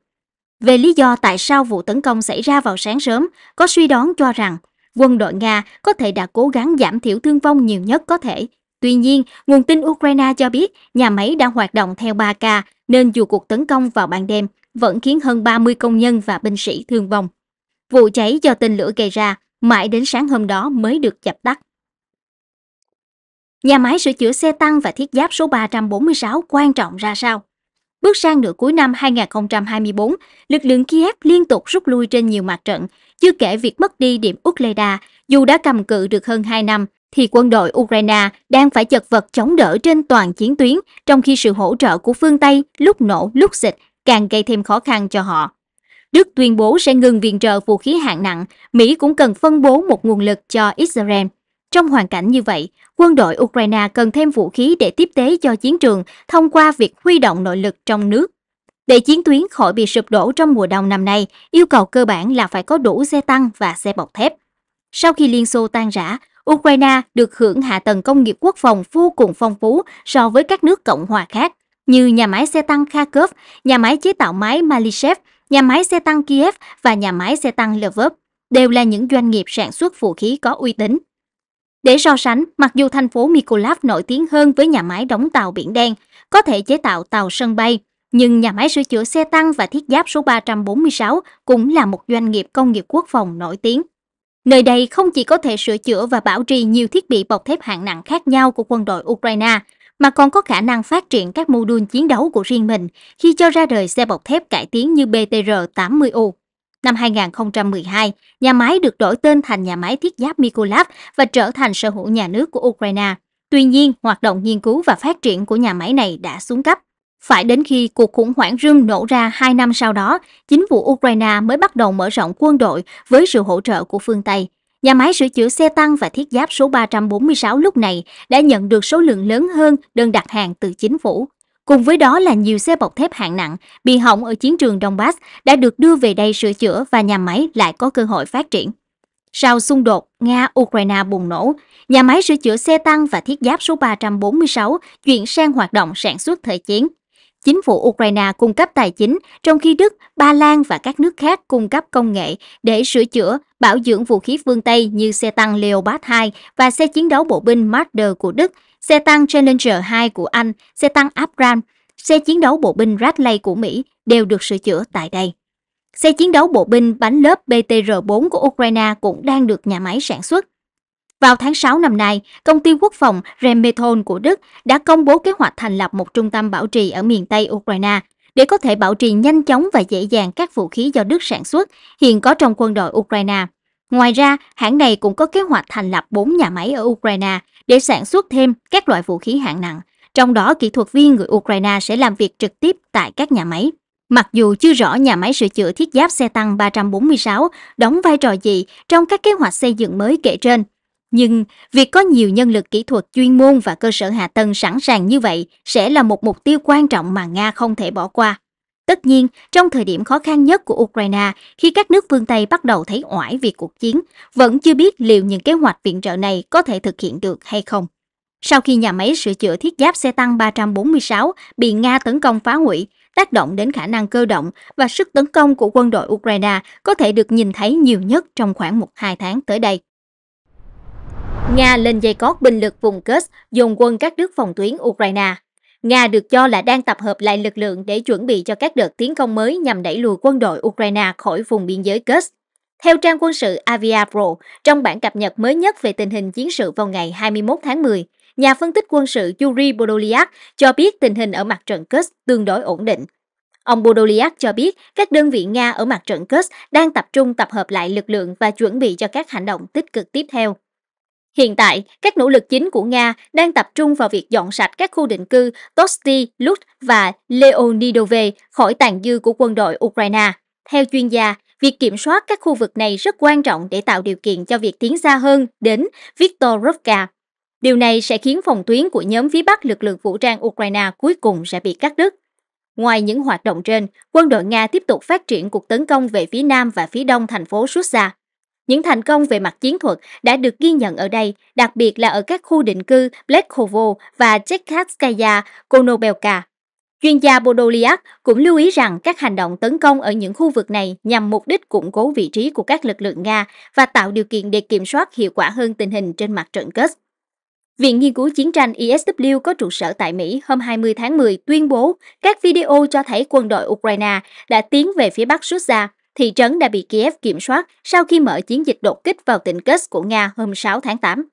Về lý do tại sao vụ tấn công xảy ra vào sáng sớm, có suy đoán cho rằng quân đội Nga có thể đã cố gắng giảm thiểu thương vong nhiều nhất có thể. Tuy nhiên, nguồn tin Ukraine cho biết nhà máy đã hoạt động theo 3 ca nên dù cuộc tấn công vào ban đêm vẫn khiến hơn 30 công nhân và binh sĩ thương vong. Vụ cháy do tên lửa gây ra mãi đến sáng hôm đó mới được dập tắt. Nhà máy sửa chữa xe tăng và thiết giáp số 346 quan trọng ra sao? Bước sang nửa cuối năm 2024, lực lượng Kiev liên tục rút lui trên nhiều mặt trận, chưa kể việc mất đi điểm Ukleda, dù đã cầm cự được hơn 2 năm, thì quân đội Ukraine đang phải chật vật chống đỡ trên toàn chiến tuyến, trong khi sự hỗ trợ của phương Tây lúc nổ lúc dịch càng gây thêm khó khăn cho họ. Đức tuyên bố sẽ ngừng viện trợ vũ khí hạng nặng, Mỹ cũng cần phân bố một nguồn lực cho Israel. Trong hoàn cảnh như vậy, quân đội Ukraine cần thêm vũ khí để tiếp tế cho chiến trường thông qua việc huy động nội lực trong nước. Để chiến tuyến khỏi bị sụp đổ trong mùa đông năm nay, yêu cầu cơ bản là phải có đủ xe tăng và xe bọc thép. Sau khi Liên Xô tan rã, Ukraine được hưởng hạ tầng công nghiệp quốc phòng vô cùng phong phú so với các nước Cộng hòa khác, như nhà máy xe tăng Kharkov, nhà máy chế tạo máy malyshev nhà máy xe tăng Kiev và nhà máy xe tăng Lvov đều là những doanh nghiệp sản xuất vũ khí có uy tín. Để so sánh, mặc dù thành phố Mykolaiv nổi tiếng hơn với nhà máy đóng tàu Biển Đen, có thể chế tạo tàu sân bay, nhưng nhà máy sửa chữa xe tăng và thiết giáp số 346 cũng là một doanh nghiệp công nghiệp quốc phòng nổi tiếng. Nơi đây không chỉ có thể sửa chữa và bảo trì nhiều thiết bị bọc thép hạng nặng khác nhau của quân đội Ukraine, mà còn có khả năng phát triển các mô đun chiến đấu của riêng mình khi cho ra đời xe bọc thép cải tiến như BTR-80U. Năm 2012, nhà máy được đổi tên thành nhà máy thiết giáp Mykolaiv và trở thành sở hữu nhà nước của Ukraine. Tuy nhiên, hoạt động nghiên cứu và phát triển của nhà máy này đã xuống cấp. Phải đến khi cuộc khủng hoảng Rym nổ ra 2 năm sau đó, chính phủ Ukraine mới bắt đầu mở rộng quân đội với sự hỗ trợ của phương Tây. Nhà máy sửa chữa xe tăng và thiết giáp số 346 lúc này đã nhận được số lượng lớn hơn đơn đặt hàng từ chính phủ. Cùng với đó là nhiều xe bọc thép hạng nặng bị hỏng ở chiến trường Donbass đã được đưa về đây sửa chữa và nhà máy lại có cơ hội phát triển. Sau xung đột Nga-Ukraine bùng nổ, nhà máy sửa chữa xe tăng và thiết giáp số 346 chuyển sang hoạt động sản xuất thời chiến. Chính phủ Ukraine cung cấp tài chính, trong khi Đức, Ba Lan và các nước khác cung cấp công nghệ để sửa chữa bảo dưỡng vũ khí phương Tây như xe tăng Leopard 2 và xe chiến đấu bộ binh Marder của Đức, xe tăng Challenger 2 của Anh, xe tăng Abram, xe chiến đấu bộ binh Radley của Mỹ đều được sửa chữa tại đây. Xe chiến đấu bộ binh bánh lớp BTR-4 của Ukraine cũng đang được nhà máy sản xuất. Vào tháng 6 năm nay, công ty quốc phòng Remethon của Đức đã công bố kế hoạch thành lập một trung tâm bảo trì ở miền Tây Ukraine để có thể bảo trì nhanh chóng và dễ dàng các vũ khí do Đức sản xuất hiện có trong quân đội Ukraine. Ngoài ra, hãng này cũng có kế hoạch thành lập 4 nhà máy ở Ukraine để sản xuất thêm các loại vũ khí hạng nặng, trong đó kỹ thuật viên người Ukraine sẽ làm việc trực tiếp tại các nhà máy. Mặc dù chưa rõ nhà máy sửa chữa thiết giáp xe tăng 346 đóng vai trò gì trong các kế hoạch xây dựng mới kể trên, nhưng việc có nhiều nhân lực kỹ thuật chuyên môn và cơ sở hạ tầng sẵn sàng như vậy sẽ là một mục tiêu quan trọng mà Nga không thể bỏ qua. Tất nhiên, trong thời điểm khó khăn nhất của Ukraine, khi các nước phương Tây bắt đầu thấy oải vì cuộc chiến, vẫn chưa biết liệu những kế hoạch viện trợ này có thể thực hiện được hay không. Sau khi nhà máy sửa chữa thiết giáp xe tăng 346 bị Nga tấn công phá hủy, tác động đến khả năng cơ động và sức tấn công của quân đội Ukraine có thể được nhìn thấy nhiều nhất trong khoảng 1-2 tháng tới đây. Nga lên dây cót binh lực vùng Kursk dùng quân các nước phòng tuyến Ukraine. Nga được cho là đang tập hợp lại lực lượng để chuẩn bị cho các đợt tiến công mới nhằm đẩy lùi quân đội Ukraine khỏi vùng biên giới Kursk. Theo trang quân sự Avia Pro, trong bản cập nhật mới nhất về tình hình chiến sự vào ngày 21 tháng 10, nhà phân tích quân sự Yuri Bodoliak cho biết tình hình ở mặt trận Kursk tương đối ổn định. Ông Bodoliak cho biết các đơn vị Nga ở mặt trận Kursk đang tập trung tập hợp lại lực lượng và chuẩn bị cho các hành động tích cực tiếp theo. Hiện tại, các nỗ lực chính của Nga đang tập trung vào việc dọn sạch các khu định cư Tosti, Lut và Leonidove khỏi tàn dư của quân đội Ukraine. Theo chuyên gia, việc kiểm soát các khu vực này rất quan trọng để tạo điều kiện cho việc tiến xa hơn đến Viktorovka. Điều này sẽ khiến phòng tuyến của nhóm phía Bắc lực lượng vũ trang Ukraine cuối cùng sẽ bị cắt đứt. Ngoài những hoạt động trên, quân đội Nga tiếp tục phát triển cuộc tấn công về phía nam và phía đông thành phố Susa. Những thành công về mặt chiến thuật đã được ghi nhận ở đây, đặc biệt là ở các khu định cư Blekhovo và Chekhatskaya, Konobelka. Chuyên gia Bodoliak cũng lưu ý rằng các hành động tấn công ở những khu vực này nhằm mục đích củng cố vị trí của các lực lượng Nga và tạo điều kiện để kiểm soát hiệu quả hơn tình hình trên mặt trận Kursk. Viện Nghiên cứu Chiến tranh ISW e có trụ sở tại Mỹ hôm 20 tháng 10 tuyên bố các video cho thấy quân đội Ukraine đã tiến về phía bắc Russia thị trấn đã bị Kiev kiểm soát sau khi mở chiến dịch đột kích vào tỉnh Kursk của Nga hôm 6 tháng 8.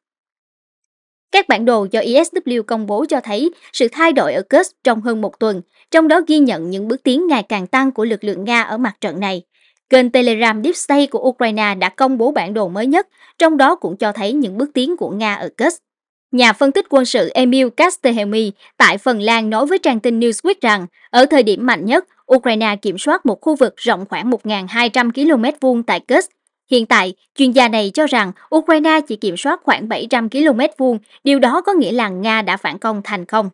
Các bản đồ do ISW e công bố cho thấy sự thay đổi ở Kursk trong hơn một tuần, trong đó ghi nhận những bước tiến ngày càng tăng của lực lượng Nga ở mặt trận này. Kênh Telegram Deep State của Ukraine đã công bố bản đồ mới nhất, trong đó cũng cho thấy những bước tiến của Nga ở Kursk. Nhà phân tích quân sự Emil Kastehelmi tại Phần Lan nói với trang tin Newsweek rằng ở thời điểm mạnh nhất, Ukraine kiểm soát một khu vực rộng khoảng 1.200 km vuông tại Kursk. Hiện tại, chuyên gia này cho rằng Ukraine chỉ kiểm soát khoảng 700 km vuông, điều đó có nghĩa là Nga đã phản công thành công.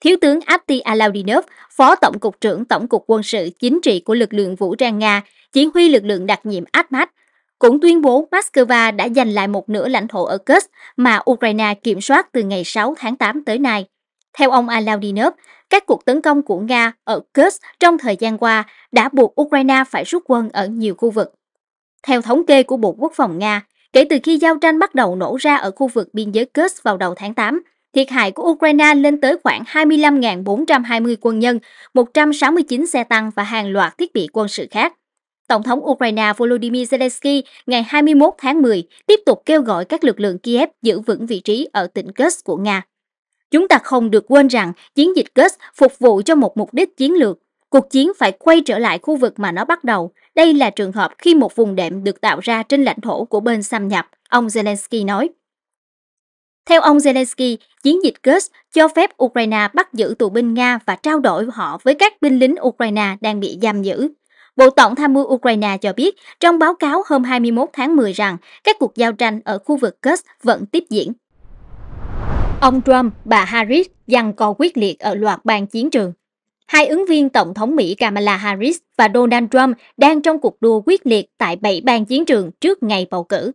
Thiếu tướng Apti Alaudinov, Phó Tổng cục trưởng Tổng cục Quân sự Chính trị của lực lượng vũ trang Nga, chỉ huy lực lượng đặc nhiệm Atmat, cũng tuyên bố Moscow đã giành lại một nửa lãnh thổ ở Kursk mà Ukraine kiểm soát từ ngày 6 tháng 8 tới nay. Theo ông Alaudinov, các cuộc tấn công của Nga ở Kursk trong thời gian qua đã buộc Ukraine phải rút quân ở nhiều khu vực. Theo thống kê của Bộ Quốc phòng Nga, kể từ khi giao tranh bắt đầu nổ ra ở khu vực biên giới Kursk vào đầu tháng 8, thiệt hại của Ukraine lên tới khoảng 25.420 quân nhân, 169 xe tăng và hàng loạt thiết bị quân sự khác. Tổng thống Ukraine Volodymyr Zelensky ngày 21 tháng 10 tiếp tục kêu gọi các lực lượng Kiev giữ vững vị trí ở tỉnh Kursk của Nga. Chúng ta không được quên rằng chiến dịch Kursk phục vụ cho một mục đích chiến lược. Cuộc chiến phải quay trở lại khu vực mà nó bắt đầu. Đây là trường hợp khi một vùng đệm được tạo ra trên lãnh thổ của bên xâm nhập, ông Zelensky nói. Theo ông Zelensky, chiến dịch Kursk cho phép Ukraine bắt giữ tù binh Nga và trao đổi họ với các binh lính Ukraine đang bị giam giữ. Bộ Tổng tham mưu Ukraine cho biết trong báo cáo hôm 21 tháng 10 rằng các cuộc giao tranh ở khu vực Kursk vẫn tiếp diễn. Ông Trump, bà Harris giằng co quyết liệt ở loạt bang chiến trường. Hai ứng viên Tổng thống Mỹ Kamala Harris và Donald Trump đang trong cuộc đua quyết liệt tại bảy bang chiến trường trước ngày bầu cử.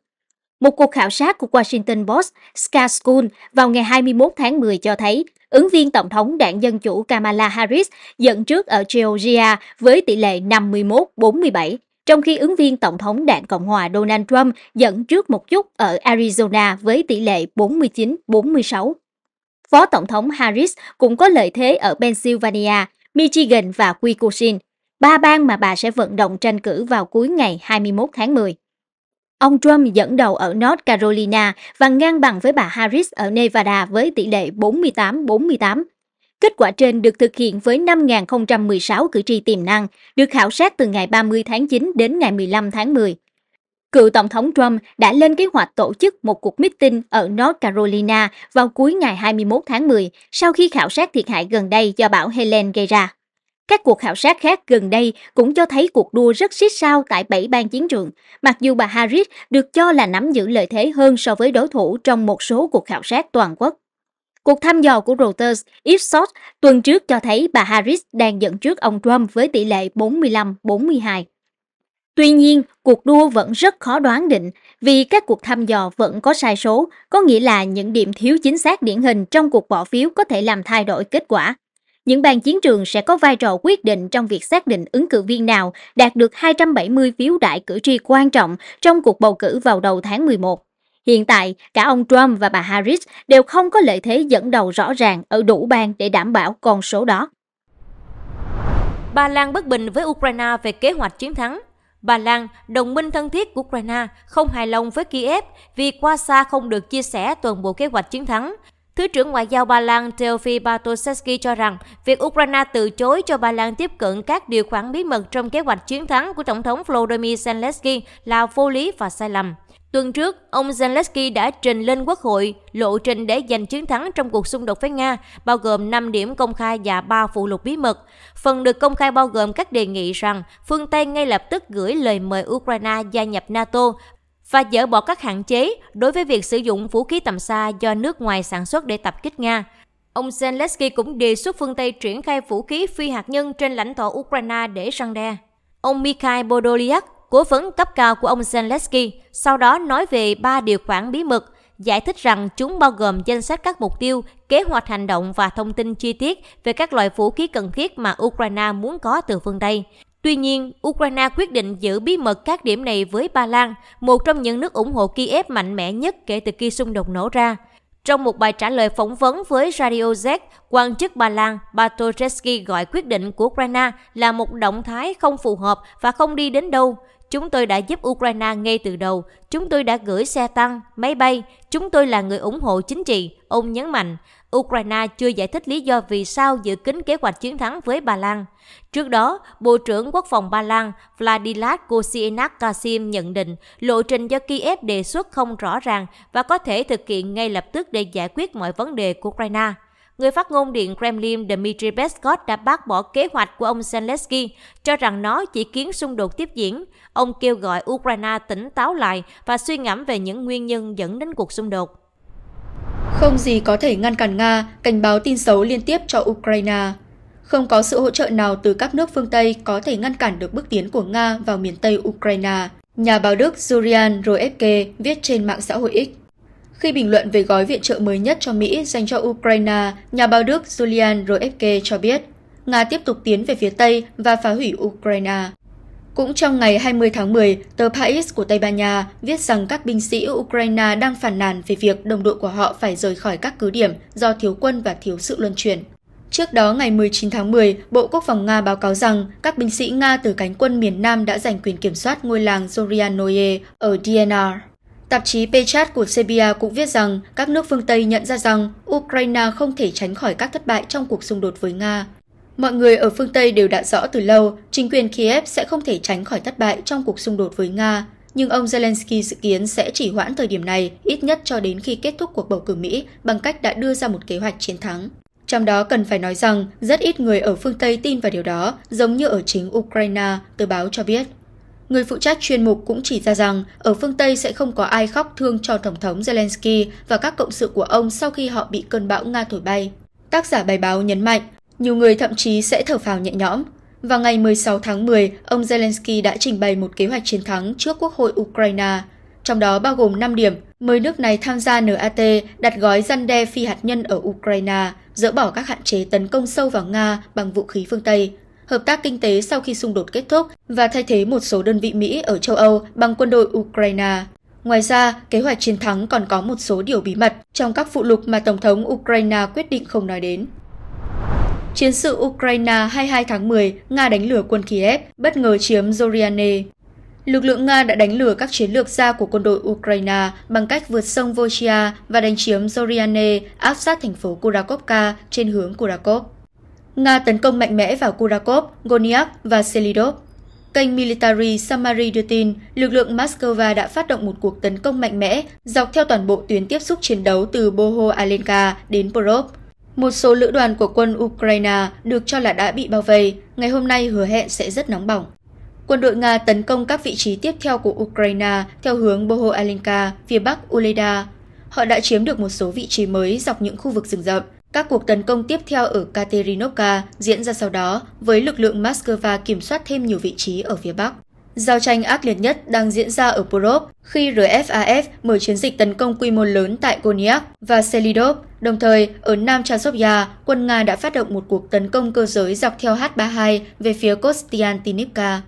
Một cuộc khảo sát của Washington Post, Sky School vào ngày 21 tháng 10 cho thấy ứng viên Tổng thống đảng Dân Chủ Kamala Harris dẫn trước ở Georgia với tỷ lệ 51-47, trong khi ứng viên Tổng thống đảng Cộng hòa Donald Trump dẫn trước một chút ở Arizona với tỷ lệ 49-46. Phó Tổng thống Harris cũng có lợi thế ở Pennsylvania, Michigan và Wisconsin, ba bang mà bà sẽ vận động tranh cử vào cuối ngày 21 tháng 10. Ông Trump dẫn đầu ở North Carolina và ngang bằng với bà Harris ở Nevada với tỷ lệ 48-48. Kết quả trên được thực hiện với 5.016 cử tri tiềm năng, được khảo sát từ ngày 30 tháng 9 đến ngày 15 tháng 10. Cựu Tổng thống Trump đã lên kế hoạch tổ chức một cuộc meeting ở North Carolina vào cuối ngày 21 tháng 10 sau khi khảo sát thiệt hại gần đây do bão Helen gây ra. Các cuộc khảo sát khác gần đây cũng cho thấy cuộc đua rất xít sao tại bảy bang chiến trường, mặc dù bà Harris được cho là nắm giữ lợi thế hơn so với đối thủ trong một số cuộc khảo sát toàn quốc. Cuộc thăm dò của Reuters Ipsos tuần trước cho thấy bà Harris đang dẫn trước ông Trump với tỷ lệ 45-42. Tuy nhiên, cuộc đua vẫn rất khó đoán định vì các cuộc thăm dò vẫn có sai số, có nghĩa là những điểm thiếu chính xác điển hình trong cuộc bỏ phiếu có thể làm thay đổi kết quả. Những bang chiến trường sẽ có vai trò quyết định trong việc xác định ứng cử viên nào đạt được 270 phiếu đại cử tri quan trọng trong cuộc bầu cử vào đầu tháng 11. Hiện tại, cả ông Trump và bà Harris đều không có lợi thế dẫn đầu rõ ràng ở đủ bang để đảm bảo con số đó. Ba Lan bất bình với Ukraine về kế hoạch chiến thắng. Ba Lan, đồng minh thân thiết của Ukraine, không hài lòng với Kiev vì qua xa không được chia sẻ toàn bộ kế hoạch chiến thắng, Thứ trưởng Ngoại giao Ba Lan Teofi Bartoszewski cho rằng việc Ukraine từ chối cho Ba Lan tiếp cận các điều khoản bí mật trong kế hoạch chiến thắng của Tổng thống Volodymyr Zelensky là vô lý và sai lầm. Tuần trước, ông Zelensky đã trình lên Quốc hội lộ trình để giành chiến thắng trong cuộc xung đột với Nga, bao gồm 5 điểm công khai và 3 phụ lục bí mật. Phần được công khai bao gồm các đề nghị rằng phương Tây ngay lập tức gửi lời mời Ukraine gia nhập NATO và dỡ bỏ các hạn chế đối với việc sử dụng vũ khí tầm xa do nước ngoài sản xuất để tập kích Nga. Ông Zelensky cũng đề xuất phương Tây triển khai vũ khí phi hạt nhân trên lãnh thổ Ukraine để răng đe. Ông Mikhail Podolyak, cố vấn cấp cao của ông Zelensky, sau đó nói về ba điều khoản bí mật, giải thích rằng chúng bao gồm danh sách các mục tiêu, kế hoạch hành động và thông tin chi tiết về các loại vũ khí cần thiết mà Ukraine muốn có từ phương Tây. Tuy nhiên, Ukraine quyết định giữ bí mật các điểm này với Ba Lan, một trong những nước ủng hộ Kiev mạnh mẽ nhất kể từ khi xung đột nổ ra. Trong một bài trả lời phỏng vấn với Radio Z, quan chức Ba Lan Bartoszewski gọi quyết định của Ukraine là một động thái không phù hợp và không đi đến đâu. Chúng tôi đã giúp Ukraine ngay từ đầu, chúng tôi đã gửi xe tăng, máy bay, chúng tôi là người ủng hộ chính trị, ông nhấn mạnh. Ukraine chưa giải thích lý do vì sao dự kính kế hoạch chiến thắng với Ba Lan. Trước đó, Bộ trưởng Quốc phòng Ba Lan Vladislav Kosienak Kasim nhận định lộ trình do Kiev đề xuất không rõ ràng và có thể thực hiện ngay lập tức để giải quyết mọi vấn đề của Ukraine. Người phát ngôn Điện Kremlin Dmitry Peskov đã bác bỏ kế hoạch của ông Zelensky, cho rằng nó chỉ khiến xung đột tiếp diễn. Ông kêu gọi Ukraine tỉnh táo lại và suy ngẫm về những nguyên nhân dẫn đến cuộc xung đột. Không gì có thể ngăn cản Nga cảnh báo tin xấu liên tiếp cho Ukraine. Không có sự hỗ trợ nào từ các nước phương Tây có thể ngăn cản được bước tiến của Nga vào miền Tây Ukraine, nhà báo Đức Julian Roefke viết trên mạng xã hội X. Khi bình luận về gói viện trợ mới nhất cho Mỹ dành cho Ukraine, nhà báo Đức Julian Roefke cho biết, Nga tiếp tục tiến về phía Tây và phá hủy Ukraine. Cũng trong ngày 20 tháng 10, tờ Pais của Tây Ban Nha viết rằng các binh sĩ Ukraine đang phản nàn về việc đồng đội của họ phải rời khỏi các cứ điểm do thiếu quân và thiếu sự luân chuyển. Trước đó, ngày 19 tháng 10, Bộ Quốc phòng Nga báo cáo rằng các binh sĩ Nga từ cánh quân miền Nam đã giành quyền kiểm soát ngôi làng Zorianoye ở DNR. Tạp chí Pechat của Serbia cũng viết rằng các nước phương Tây nhận ra rằng Ukraine không thể tránh khỏi các thất bại trong cuộc xung đột với Nga. Mọi người ở phương Tây đều đã rõ từ lâu chính quyền Kiev sẽ không thể tránh khỏi thất bại trong cuộc xung đột với Nga, nhưng ông Zelensky dự kiến sẽ chỉ hoãn thời điểm này ít nhất cho đến khi kết thúc cuộc bầu cử Mỹ bằng cách đã đưa ra một kế hoạch chiến thắng. Trong đó cần phải nói rằng rất ít người ở phương Tây tin vào điều đó, giống như ở chính Ukraine, tờ báo cho biết. Người phụ trách chuyên mục cũng chỉ ra rằng ở phương Tây sẽ không có ai khóc thương cho Tổng thống Zelensky và các cộng sự của ông sau khi họ bị cơn bão Nga thổi bay. Tác giả bài báo nhấn mạnh, nhiều người thậm chí sẽ thở phào nhẹ nhõm. Vào ngày 16 tháng 10, ông Zelensky đã trình bày một kế hoạch chiến thắng trước Quốc hội Ukraine, trong đó bao gồm 5 điểm mời nước này tham gia NAT đặt gói răn đe phi hạt nhân ở Ukraine, dỡ bỏ các hạn chế tấn công sâu vào Nga bằng vũ khí phương Tây, hợp tác kinh tế sau khi xung đột kết thúc và thay thế một số đơn vị Mỹ ở châu Âu bằng quân đội Ukraine. Ngoài ra, kế hoạch chiến thắng còn có một số điều bí mật trong các phụ lục mà Tổng thống Ukraine quyết định không nói đến. Chiến sự Ukraine 22 tháng 10, Nga đánh lửa quân Kiev, bất ngờ chiếm Zoryane. Lực lượng Nga đã đánh lửa các chiến lược gia của quân đội Ukraine bằng cách vượt sông Volchia và đánh chiếm Zoryane, áp sát thành phố Kurakovka trên hướng Kurakov. Nga tấn công mạnh mẽ vào Kurakov, Goniak và Selidov. Kênh Military Samari đưa tin lực lượng Moscow đã phát động một cuộc tấn công mạnh mẽ dọc theo toàn bộ tuyến tiếp xúc chiến đấu từ Boho Alenka đến Porov. Một số lữ đoàn của quân Ukraine được cho là đã bị bao vây, ngày hôm nay hứa hẹn sẽ rất nóng bỏng. Quân đội Nga tấn công các vị trí tiếp theo của Ukraine theo hướng Boho Alenka, phía bắc Uleda. Họ đã chiếm được một số vị trí mới dọc những khu vực rừng rậm, các cuộc tấn công tiếp theo ở Katerinovka diễn ra sau đó với lực lượng Moscow kiểm soát thêm nhiều vị trí ở phía Bắc. Giao tranh ác liệt nhất đang diễn ra ở Porov khi RFAF mở chiến dịch tấn công quy mô lớn tại Konyak và Selidov. Đồng thời, ở Nam Chasovia, quân Nga đã phát động một cuộc tấn công cơ giới dọc theo H-32 về phía Kostiantinivka.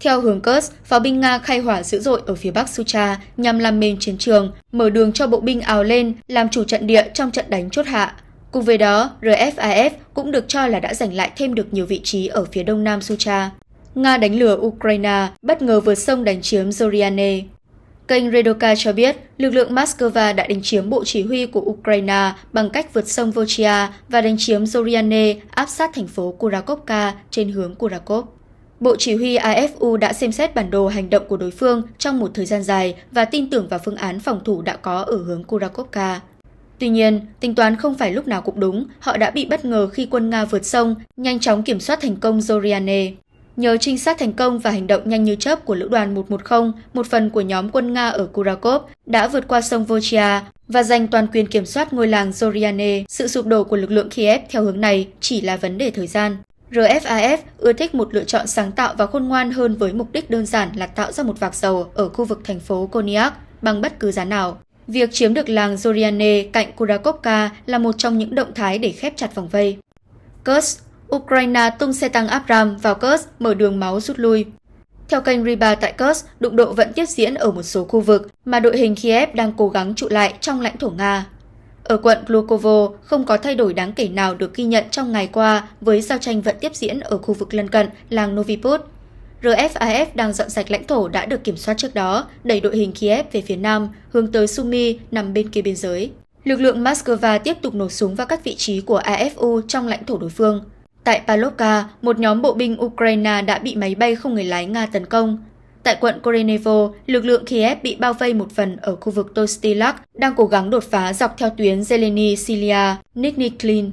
Theo hướng Kurs, pháo binh Nga khai hỏa dữ dội ở phía bắc Sucha nhằm làm mềm chiến trường, mở đường cho bộ binh ào lên, làm chủ trận địa trong trận đánh chốt hạ. Cùng với đó, RFAF cũng được cho là đã giành lại thêm được nhiều vị trí ở phía đông nam Sucha. Nga đánh lừa Ukraine, bất ngờ vượt sông đánh chiếm Zoriane. Kênh Redoka cho biết, lực lượng Moscow đã đánh chiếm bộ chỉ huy của Ukraine bằng cách vượt sông Volchia và đánh chiếm Zoriane áp sát thành phố Kurakovka trên hướng Kurakov. Bộ chỉ huy AFU đã xem xét bản đồ hành động của đối phương trong một thời gian dài và tin tưởng vào phương án phòng thủ đã có ở hướng Kurakovka. Tuy nhiên, tính toán không phải lúc nào cũng đúng, họ đã bị bất ngờ khi quân Nga vượt sông, nhanh chóng kiểm soát thành công Zoriane. Nhờ trinh sát thành công và hành động nhanh như chớp của lữ đoàn 110, một phần của nhóm quân Nga ở Kurakov đã vượt qua sông Volchia và giành toàn quyền kiểm soát ngôi làng Zoriane. Sự sụp đổ của lực lượng Kiev theo hướng này chỉ là vấn đề thời gian. RFAF ưa thích một lựa chọn sáng tạo và khôn ngoan hơn với mục đích đơn giản là tạo ra một vạc dầu ở khu vực thành phố Konyak bằng bất cứ giá nào. Việc chiếm được làng Zoriane cạnh Kurakovka là một trong những động thái để khép chặt vòng vây. Kursk, Ukraine tung xe tăng Abram vào Kursk mở đường máu rút lui. Theo kênh Riba tại Kursk, đụng độ vẫn tiếp diễn ở một số khu vực mà đội hình Kiev đang cố gắng trụ lại trong lãnh thổ Nga. Ở quận Glukovo không có thay đổi đáng kể nào được ghi nhận trong ngày qua với giao tranh vẫn tiếp diễn ở khu vực lân cận làng Noviput RFAF đang dọn sạch lãnh thổ đã được kiểm soát trước đó, đẩy đội hình Kiev về phía nam, hướng tới Sumy nằm bên kia biên giới. Lực lượng Moscow tiếp tục nổ súng vào các vị trí của AFU trong lãnh thổ đối phương. Tại Palovka, một nhóm bộ binh Ukraine đã bị máy bay không người lái Nga tấn công. Tại quận Korenevo, lực lượng Kiev bị bao vây một phần ở khu vực Tostilak đang cố gắng đột phá dọc theo tuyến Zeleny Silia, Nikniklin.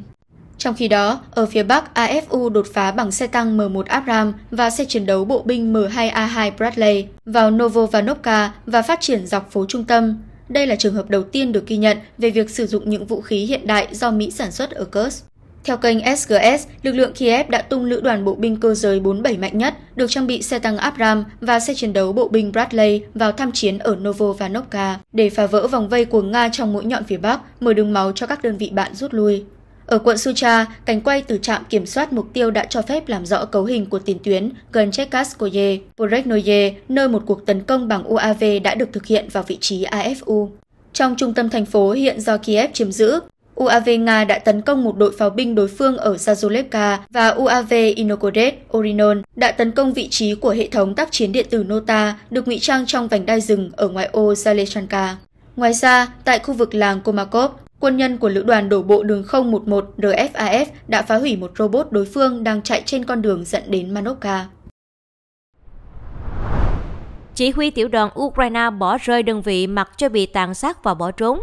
Trong khi đó, ở phía Bắc, AFU đột phá bằng xe tăng M1 Abram và xe chiến đấu bộ binh M2A2 Bradley vào Novovanovka và phát triển dọc phố trung tâm. Đây là trường hợp đầu tiên được ghi nhận về việc sử dụng những vũ khí hiện đại do Mỹ sản xuất ở Kursk. Theo kênh SGS, lực lượng Kiev đã tung lữ đoàn bộ binh cơ giới 47 mạnh nhất, được trang bị xe tăng Abram và xe chiến đấu bộ binh Bradley vào tham chiến ở Novo Novovanovka để phá vỡ vòng vây của Nga trong mũi nhọn phía Bắc, mở đường máu cho các đơn vị bạn rút lui. Ở quận Sucha, cảnh quay từ trạm kiểm soát mục tiêu đã cho phép làm rõ cấu hình của tiền tuyến gần Chekaskoye, Poreknoye, nơi một cuộc tấn công bằng UAV đã được thực hiện vào vị trí AFU. Trong trung tâm thành phố hiện do Kiev chiếm giữ, UAV Nga đã tấn công một đội pháo binh đối phương ở Zazulevka và UAV Inokodet Orinon đã tấn công vị trí của hệ thống tác chiến điện tử Nota được ngụy trang trong vành đai rừng ở ngoại ô Zaleshanka. Ngoài ra, tại khu vực làng Komakov, Quân nhân của lữ đoàn đổ bộ đường 011 RFAF đã phá hủy một robot đối phương đang chạy trên con đường dẫn đến Manovka. Chỉ huy tiểu đoàn Ukraine bỏ rơi đơn vị mặc cho bị tàn sát và bỏ trốn.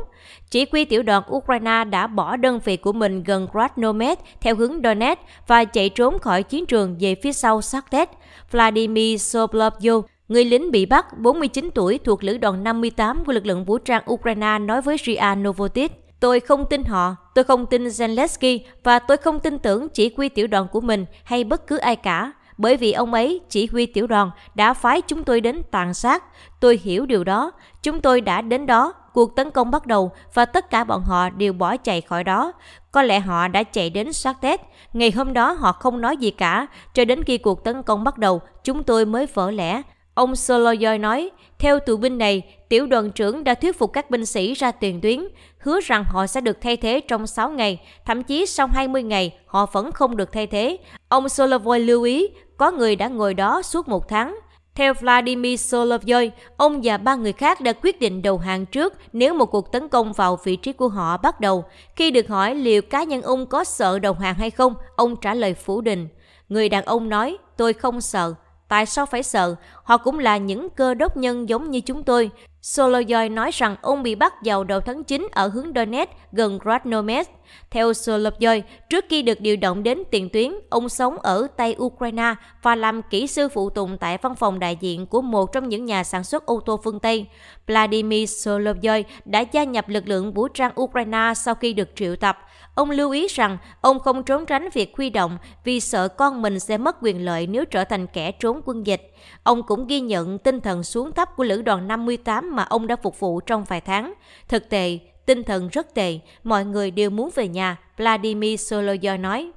Chỉ huy tiểu đoàn Ukraine đã bỏ đơn vị của mình gần Krasnomet theo hướng Donetsk và chạy trốn khỏi chiến trường về phía sau Sardet. Vladimir Soblovyo, người lính bị bắt 49 tuổi thuộc lữ đoàn 58 của lực lượng vũ trang Ukraine nói với RIA Novotis. Tôi không tin họ, tôi không tin Zelensky và tôi không tin tưởng chỉ huy tiểu đoàn của mình hay bất cứ ai cả, bởi vì ông ấy, chỉ huy tiểu đoàn, đã phái chúng tôi đến tàn sát. Tôi hiểu điều đó, chúng tôi đã đến đó, cuộc tấn công bắt đầu và tất cả bọn họ đều bỏ chạy khỏi đó. Có lẽ họ đã chạy đến sát tết. Ngày hôm đó họ không nói gì cả, cho đến khi cuộc tấn công bắt đầu, chúng tôi mới vỡ lẽ. Ông Soloyoy nói, theo tù binh này, tiểu đoàn trưởng đã thuyết phục các binh sĩ ra tiền tuyến hứa rằng họ sẽ được thay thế trong 6 ngày, thậm chí sau 20 ngày họ vẫn không được thay thế. Ông Solovoy lưu ý có người đã ngồi đó suốt một tháng. Theo Vladimir Solovoy, ông và ba người khác đã quyết định đầu hàng trước nếu một cuộc tấn công vào vị trí của họ bắt đầu. Khi được hỏi liệu cá nhân ông có sợ đầu hàng hay không, ông trả lời phủ định. Người đàn ông nói, tôi không sợ. Tại sao phải sợ? Họ cũng là những cơ đốc nhân giống như chúng tôi. Solovoy nói rằng ông bị bắt vào đầu tháng 9 ở hướng Donetsk gần Grodnomest. Theo Solovoy, trước khi được điều động đến tiền tuyến, ông sống ở Tây Ukraine và làm kỹ sư phụ tùng tại văn phòng đại diện của một trong những nhà sản xuất ô tô phương Tây. Vladimir Solovoy đã gia nhập lực lượng vũ trang Ukraine sau khi được triệu tập. Ông lưu ý rằng ông không trốn tránh việc huy động vì sợ con mình sẽ mất quyền lợi nếu trở thành kẻ trốn quân dịch. Ông cũng ghi nhận tinh thần xuống thấp của lữ đoàn 58 mà ông đã phục vụ trong vài tháng. Thực tế, tinh thần rất tệ, mọi người đều muốn về nhà, Vladimir Soloyov nói.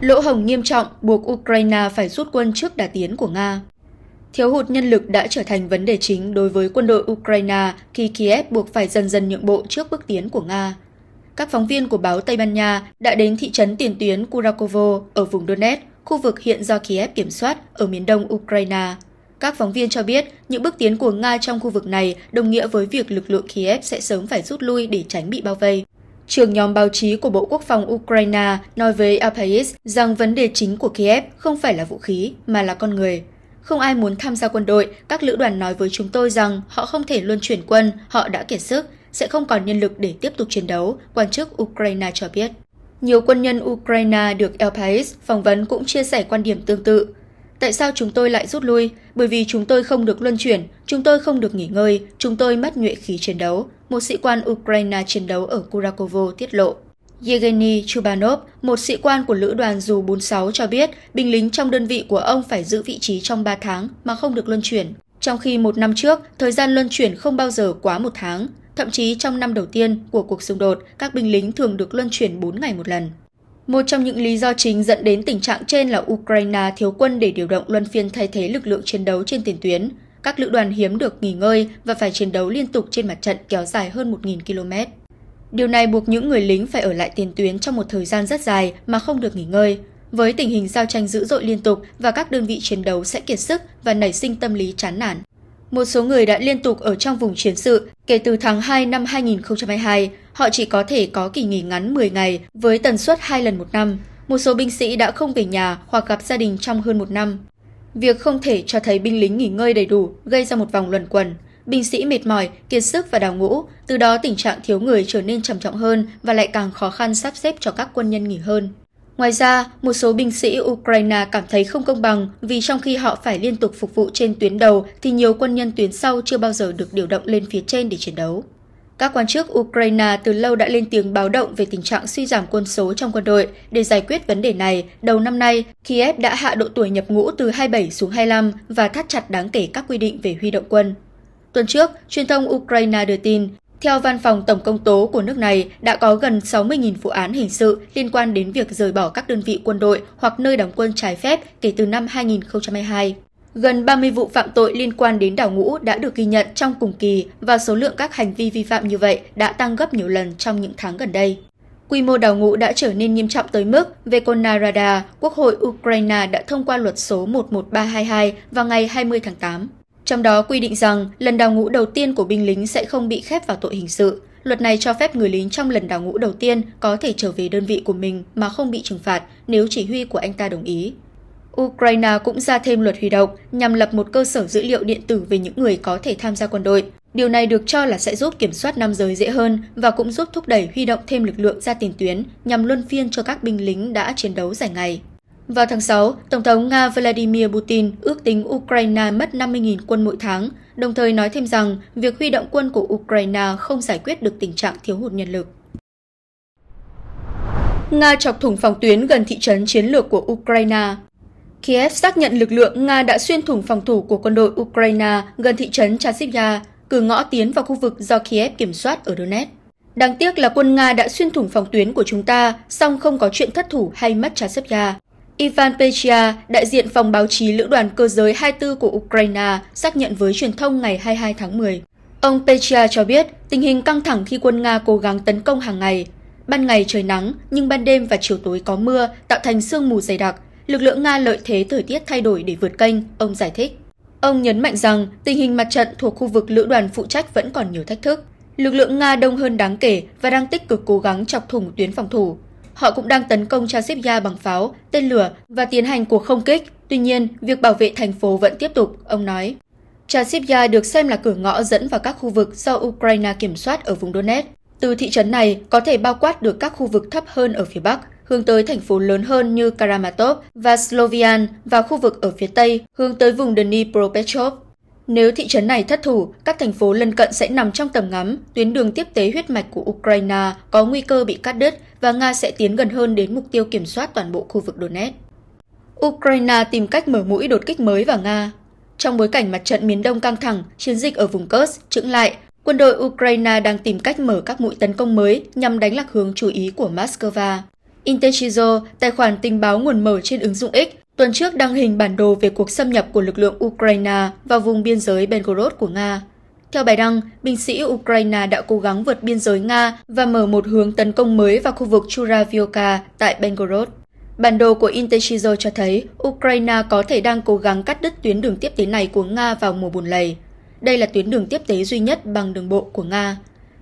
Lỗ hồng nghiêm trọng buộc Ukraine phải rút quân trước đà tiến của Nga. Thiếu hụt nhân lực đã trở thành vấn đề chính đối với quân đội Ukraine khi Kiev buộc phải dần dần nhượng bộ trước bước tiến của Nga các phóng viên của báo Tây Ban Nha đã đến thị trấn tiền tuyến Kurakovo ở vùng Donetsk, khu vực hiện do Kiev kiểm soát ở miền đông Ukraine. Các phóng viên cho biết những bước tiến của Nga trong khu vực này đồng nghĩa với việc lực lượng Kiev sẽ sớm phải rút lui để tránh bị bao vây. Trường nhóm báo chí của Bộ Quốc phòng Ukraine nói với Apais rằng vấn đề chính của Kiev không phải là vũ khí mà là con người. Không ai muốn tham gia quân đội, các lữ đoàn nói với chúng tôi rằng họ không thể luân chuyển quân, họ đã kiệt sức, sẽ không còn nhân lực để tiếp tục chiến đấu, quan chức Ukraine cho biết. Nhiều quân nhân Ukraine được El Pais phỏng vấn cũng chia sẻ quan điểm tương tự. Tại sao chúng tôi lại rút lui? Bởi vì chúng tôi không được luân chuyển, chúng tôi không được nghỉ ngơi, chúng tôi mất nhuệ khí chiến đấu, một sĩ quan Ukraine chiến đấu ở Kurakovo tiết lộ. Yevgeny Chubanov, một sĩ quan của lữ đoàn dù 46 cho biết binh lính trong đơn vị của ông phải giữ vị trí trong 3 tháng mà không được luân chuyển. Trong khi một năm trước, thời gian luân chuyển không bao giờ quá một tháng. Thậm chí trong năm đầu tiên của cuộc xung đột, các binh lính thường được luân chuyển 4 ngày một lần. Một trong những lý do chính dẫn đến tình trạng trên là Ukraine thiếu quân để điều động luân phiên thay thế lực lượng chiến đấu trên tiền tuyến. Các lữ đoàn hiếm được nghỉ ngơi và phải chiến đấu liên tục trên mặt trận kéo dài hơn 1.000 km. Điều này buộc những người lính phải ở lại tiền tuyến trong một thời gian rất dài mà không được nghỉ ngơi. Với tình hình giao tranh dữ dội liên tục và các đơn vị chiến đấu sẽ kiệt sức và nảy sinh tâm lý chán nản một số người đã liên tục ở trong vùng chiến sự kể từ tháng 2 năm 2022. Họ chỉ có thể có kỳ nghỉ ngắn 10 ngày với tần suất 2 lần một năm. Một số binh sĩ đã không về nhà hoặc gặp gia đình trong hơn một năm. Việc không thể cho thấy binh lính nghỉ ngơi đầy đủ gây ra một vòng luẩn quẩn. Binh sĩ mệt mỏi, kiệt sức và đào ngũ, từ đó tình trạng thiếu người trở nên trầm trọng hơn và lại càng khó khăn sắp xếp cho các quân nhân nghỉ hơn. Ngoài ra, một số binh sĩ Ukraine cảm thấy không công bằng vì trong khi họ phải liên tục phục vụ trên tuyến đầu thì nhiều quân nhân tuyến sau chưa bao giờ được điều động lên phía trên để chiến đấu. Các quan chức Ukraine từ lâu đã lên tiếng báo động về tình trạng suy giảm quân số trong quân đội. Để giải quyết vấn đề này, đầu năm nay, Kiev đã hạ độ tuổi nhập ngũ từ 27 xuống 25 và thắt chặt đáng kể các quy định về huy động quân. Tuần trước, truyền thông Ukraine đưa tin theo Văn phòng Tổng công tố của nước này, đã có gần 60.000 vụ án hình sự liên quan đến việc rời bỏ các đơn vị quân đội hoặc nơi đóng quân trái phép kể từ năm 2022. Gần 30 vụ phạm tội liên quan đến đảo ngũ đã được ghi nhận trong cùng kỳ và số lượng các hành vi vi phạm như vậy đã tăng gấp nhiều lần trong những tháng gần đây. Quy mô đảo ngũ đã trở nên nghiêm trọng tới mức về Konarada, Quốc hội Ukraine đã thông qua luật số 11322 vào ngày 20 tháng 8. Trong đó quy định rằng lần đào ngũ đầu tiên của binh lính sẽ không bị khép vào tội hình sự. Luật này cho phép người lính trong lần đào ngũ đầu tiên có thể trở về đơn vị của mình mà không bị trừng phạt nếu chỉ huy của anh ta đồng ý. Ukraine cũng ra thêm luật huy động nhằm lập một cơ sở dữ liệu điện tử về những người có thể tham gia quân đội. Điều này được cho là sẽ giúp kiểm soát nam giới dễ hơn và cũng giúp thúc đẩy huy động thêm lực lượng ra tiền tuyến nhằm luân phiên cho các binh lính đã chiến đấu dài ngày. Vào tháng 6, Tổng thống Nga Vladimir Putin ước tính Ukraine mất 50.000 quân mỗi tháng, đồng thời nói thêm rằng việc huy động quân của Ukraine không giải quyết được tình trạng thiếu hụt nhân lực. Nga chọc thủng phòng tuyến gần thị trấn chiến lược của Ukraine Kiev xác nhận lực lượng Nga đã xuyên thủng phòng thủ của quân đội Ukraine gần thị trấn chasiv cửa ngõ tiến vào khu vực do Kiev kiểm soát ở Donetsk. Đáng tiếc là quân Nga đã xuyên thủng phòng tuyến của chúng ta, song không có chuyện thất thủ hay mất chasiv Ivan Pechia, đại diện phòng báo chí Lữ đoàn Cơ giới 24 của Ukraine, xác nhận với truyền thông ngày 22 tháng 10. Ông Pechia cho biết tình hình căng thẳng khi quân Nga cố gắng tấn công hàng ngày. Ban ngày trời nắng, nhưng ban đêm và chiều tối có mưa, tạo thành sương mù dày đặc. Lực lượng Nga lợi thế thời tiết thay đổi để vượt kênh, ông giải thích. Ông nhấn mạnh rằng tình hình mặt trận thuộc khu vực lữ đoàn phụ trách vẫn còn nhiều thách thức. Lực lượng Nga đông hơn đáng kể và đang tích cực cố gắng chọc thủng tuyến phòng thủ. Họ cũng đang tấn công Chasibya bằng pháo, tên lửa và tiến hành cuộc không kích. Tuy nhiên, việc bảo vệ thành phố vẫn tiếp tục, ông nói. Chasivya được xem là cửa ngõ dẫn vào các khu vực do Ukraine kiểm soát ở vùng Donetsk. Từ thị trấn này có thể bao quát được các khu vực thấp hơn ở phía Bắc, hướng tới thành phố lớn hơn như Karamatov và Slovian và khu vực ở phía Tây, hướng tới vùng Dnipropetrovsk. Nếu thị trấn này thất thủ, các thành phố lân cận sẽ nằm trong tầm ngắm, tuyến đường tiếp tế huyết mạch của Ukraine có nguy cơ bị cắt đứt và Nga sẽ tiến gần hơn đến mục tiêu kiểm soát toàn bộ khu vực Donetsk. Ukraine tìm cách mở mũi đột kích mới vào Nga. Trong bối cảnh mặt trận miền Đông căng thẳng, chiến dịch ở vùng Kursk chững lại, quân đội Ukraine đang tìm cách mở các mũi tấn công mới nhằm đánh lạc hướng chú ý của Moscow. Intechizo, tài khoản tình báo nguồn mở trên ứng dụng X, tuần trước đăng hình bản đồ về cuộc xâm nhập của lực lượng Ukraine vào vùng biên giới Belgorod của Nga. Theo bài đăng, binh sĩ Ukraine đã cố gắng vượt biên giới Nga và mở một hướng tấn công mới vào khu vực Churavioka tại Belgorod. Bản đồ của Intechizo cho thấy Ukraine có thể đang cố gắng cắt đứt tuyến đường tiếp tế này của Nga vào mùa bùn lầy. Đây là tuyến đường tiếp tế duy nhất bằng đường bộ của Nga.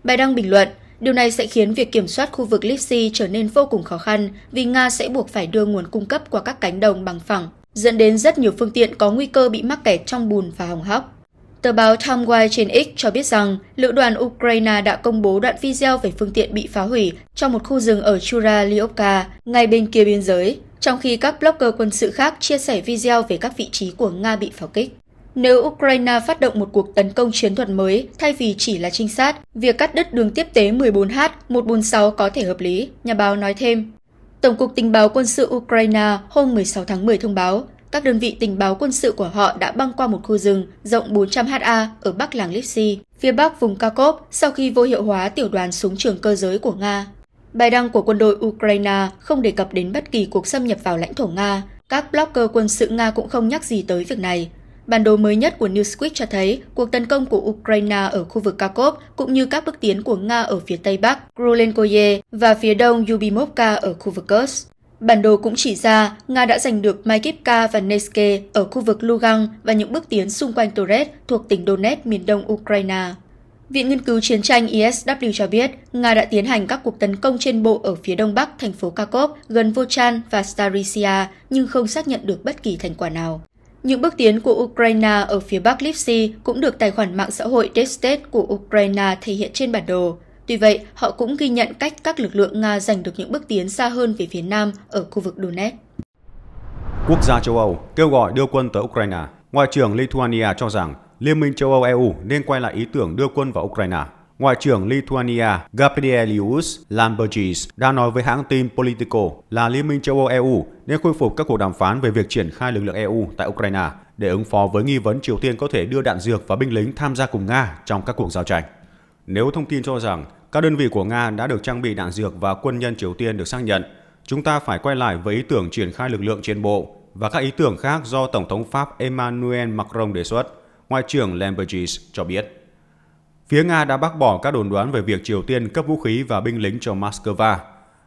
Bài đăng bình luận, điều này sẽ khiến việc kiểm soát khu vực Lipsy trở nên vô cùng khó khăn vì Nga sẽ buộc phải đưa nguồn cung cấp qua các cánh đồng bằng phẳng, dẫn đến rất nhiều phương tiện có nguy cơ bị mắc kẹt trong bùn và hỏng hóc. Tờ báo Time trên X cho biết rằng lữ đoàn Ukraine đã công bố đoạn video về phương tiện bị phá hủy trong một khu rừng ở Chura Liovka, ngay bên kia biên giới, trong khi các blogger quân sự khác chia sẻ video về các vị trí của Nga bị pháo kích. Nếu Ukraine phát động một cuộc tấn công chiến thuật mới thay vì chỉ là trinh sát, việc cắt đứt đường tiếp tế 14H-146 có thể hợp lý, nhà báo nói thêm. Tổng cục Tình báo quân sự Ukraine hôm 16 tháng 10 thông báo các đơn vị tình báo quân sự của họ đã băng qua một khu rừng rộng 400 ha ở bắc làng Lipsy, phía bắc vùng Kharkov sau khi vô hiệu hóa tiểu đoàn súng trường cơ giới của Nga. Bài đăng của quân đội Ukraine không đề cập đến bất kỳ cuộc xâm nhập vào lãnh thổ Nga. Các blogger quân sự Nga cũng không nhắc gì tới việc này. Bản đồ mới nhất của Newsweek cho thấy cuộc tấn công của Ukraine ở khu vực Kharkov cũng như các bước tiến của Nga ở phía tây bắc Grolenkoye và phía đông Yubimovka ở khu vực Kursk. Bản đồ cũng chỉ ra Nga đã giành được Maykivka và Neske ở khu vực Lugan và những bước tiến xung quanh Torres thuộc tỉnh Donetsk miền đông Ukraine. Viện Nghiên cứu Chiến tranh ISW cho biết Nga đã tiến hành các cuộc tấn công trên bộ ở phía đông bắc thành phố Kharkov gần Vochan và Starisia nhưng không xác nhận được bất kỳ thành quả nào. Những bước tiến của Ukraine ở phía bắc Lipsy cũng được tài khoản mạng xã hội Deep của Ukraine thể hiện trên bản đồ. Tuy vậy, họ cũng ghi nhận cách các lực lượng Nga giành được những bước tiến xa hơn về phía Nam ở khu vực Donetsk. Quốc gia châu Âu kêu gọi đưa quân tới Ukraine. Ngoại trưởng Lithuania cho rằng Liên minh châu Âu EU nên quay lại ý tưởng đưa quân vào Ukraine. Ngoại trưởng Lithuania Gabrielius Lambergis đã nói với hãng tin Politico là Liên minh châu Âu EU nên khôi phục các cuộc đàm phán về việc triển khai lực lượng EU tại Ukraine để ứng phó với nghi vấn Triều Tiên có thể đưa đạn dược và binh lính tham gia cùng Nga trong các cuộc giao tranh. Nếu thông tin cho rằng các đơn vị của Nga đã được trang bị đạn dược và quân nhân Triều Tiên được xác nhận. Chúng ta phải quay lại với ý tưởng triển khai lực lượng trên bộ và các ý tưởng khác do Tổng thống Pháp Emmanuel Macron đề xuất, Ngoại trưởng Lambergis cho biết. Phía Nga đã bác bỏ các đồn đoán về việc Triều Tiên cấp vũ khí và binh lính cho Moscow,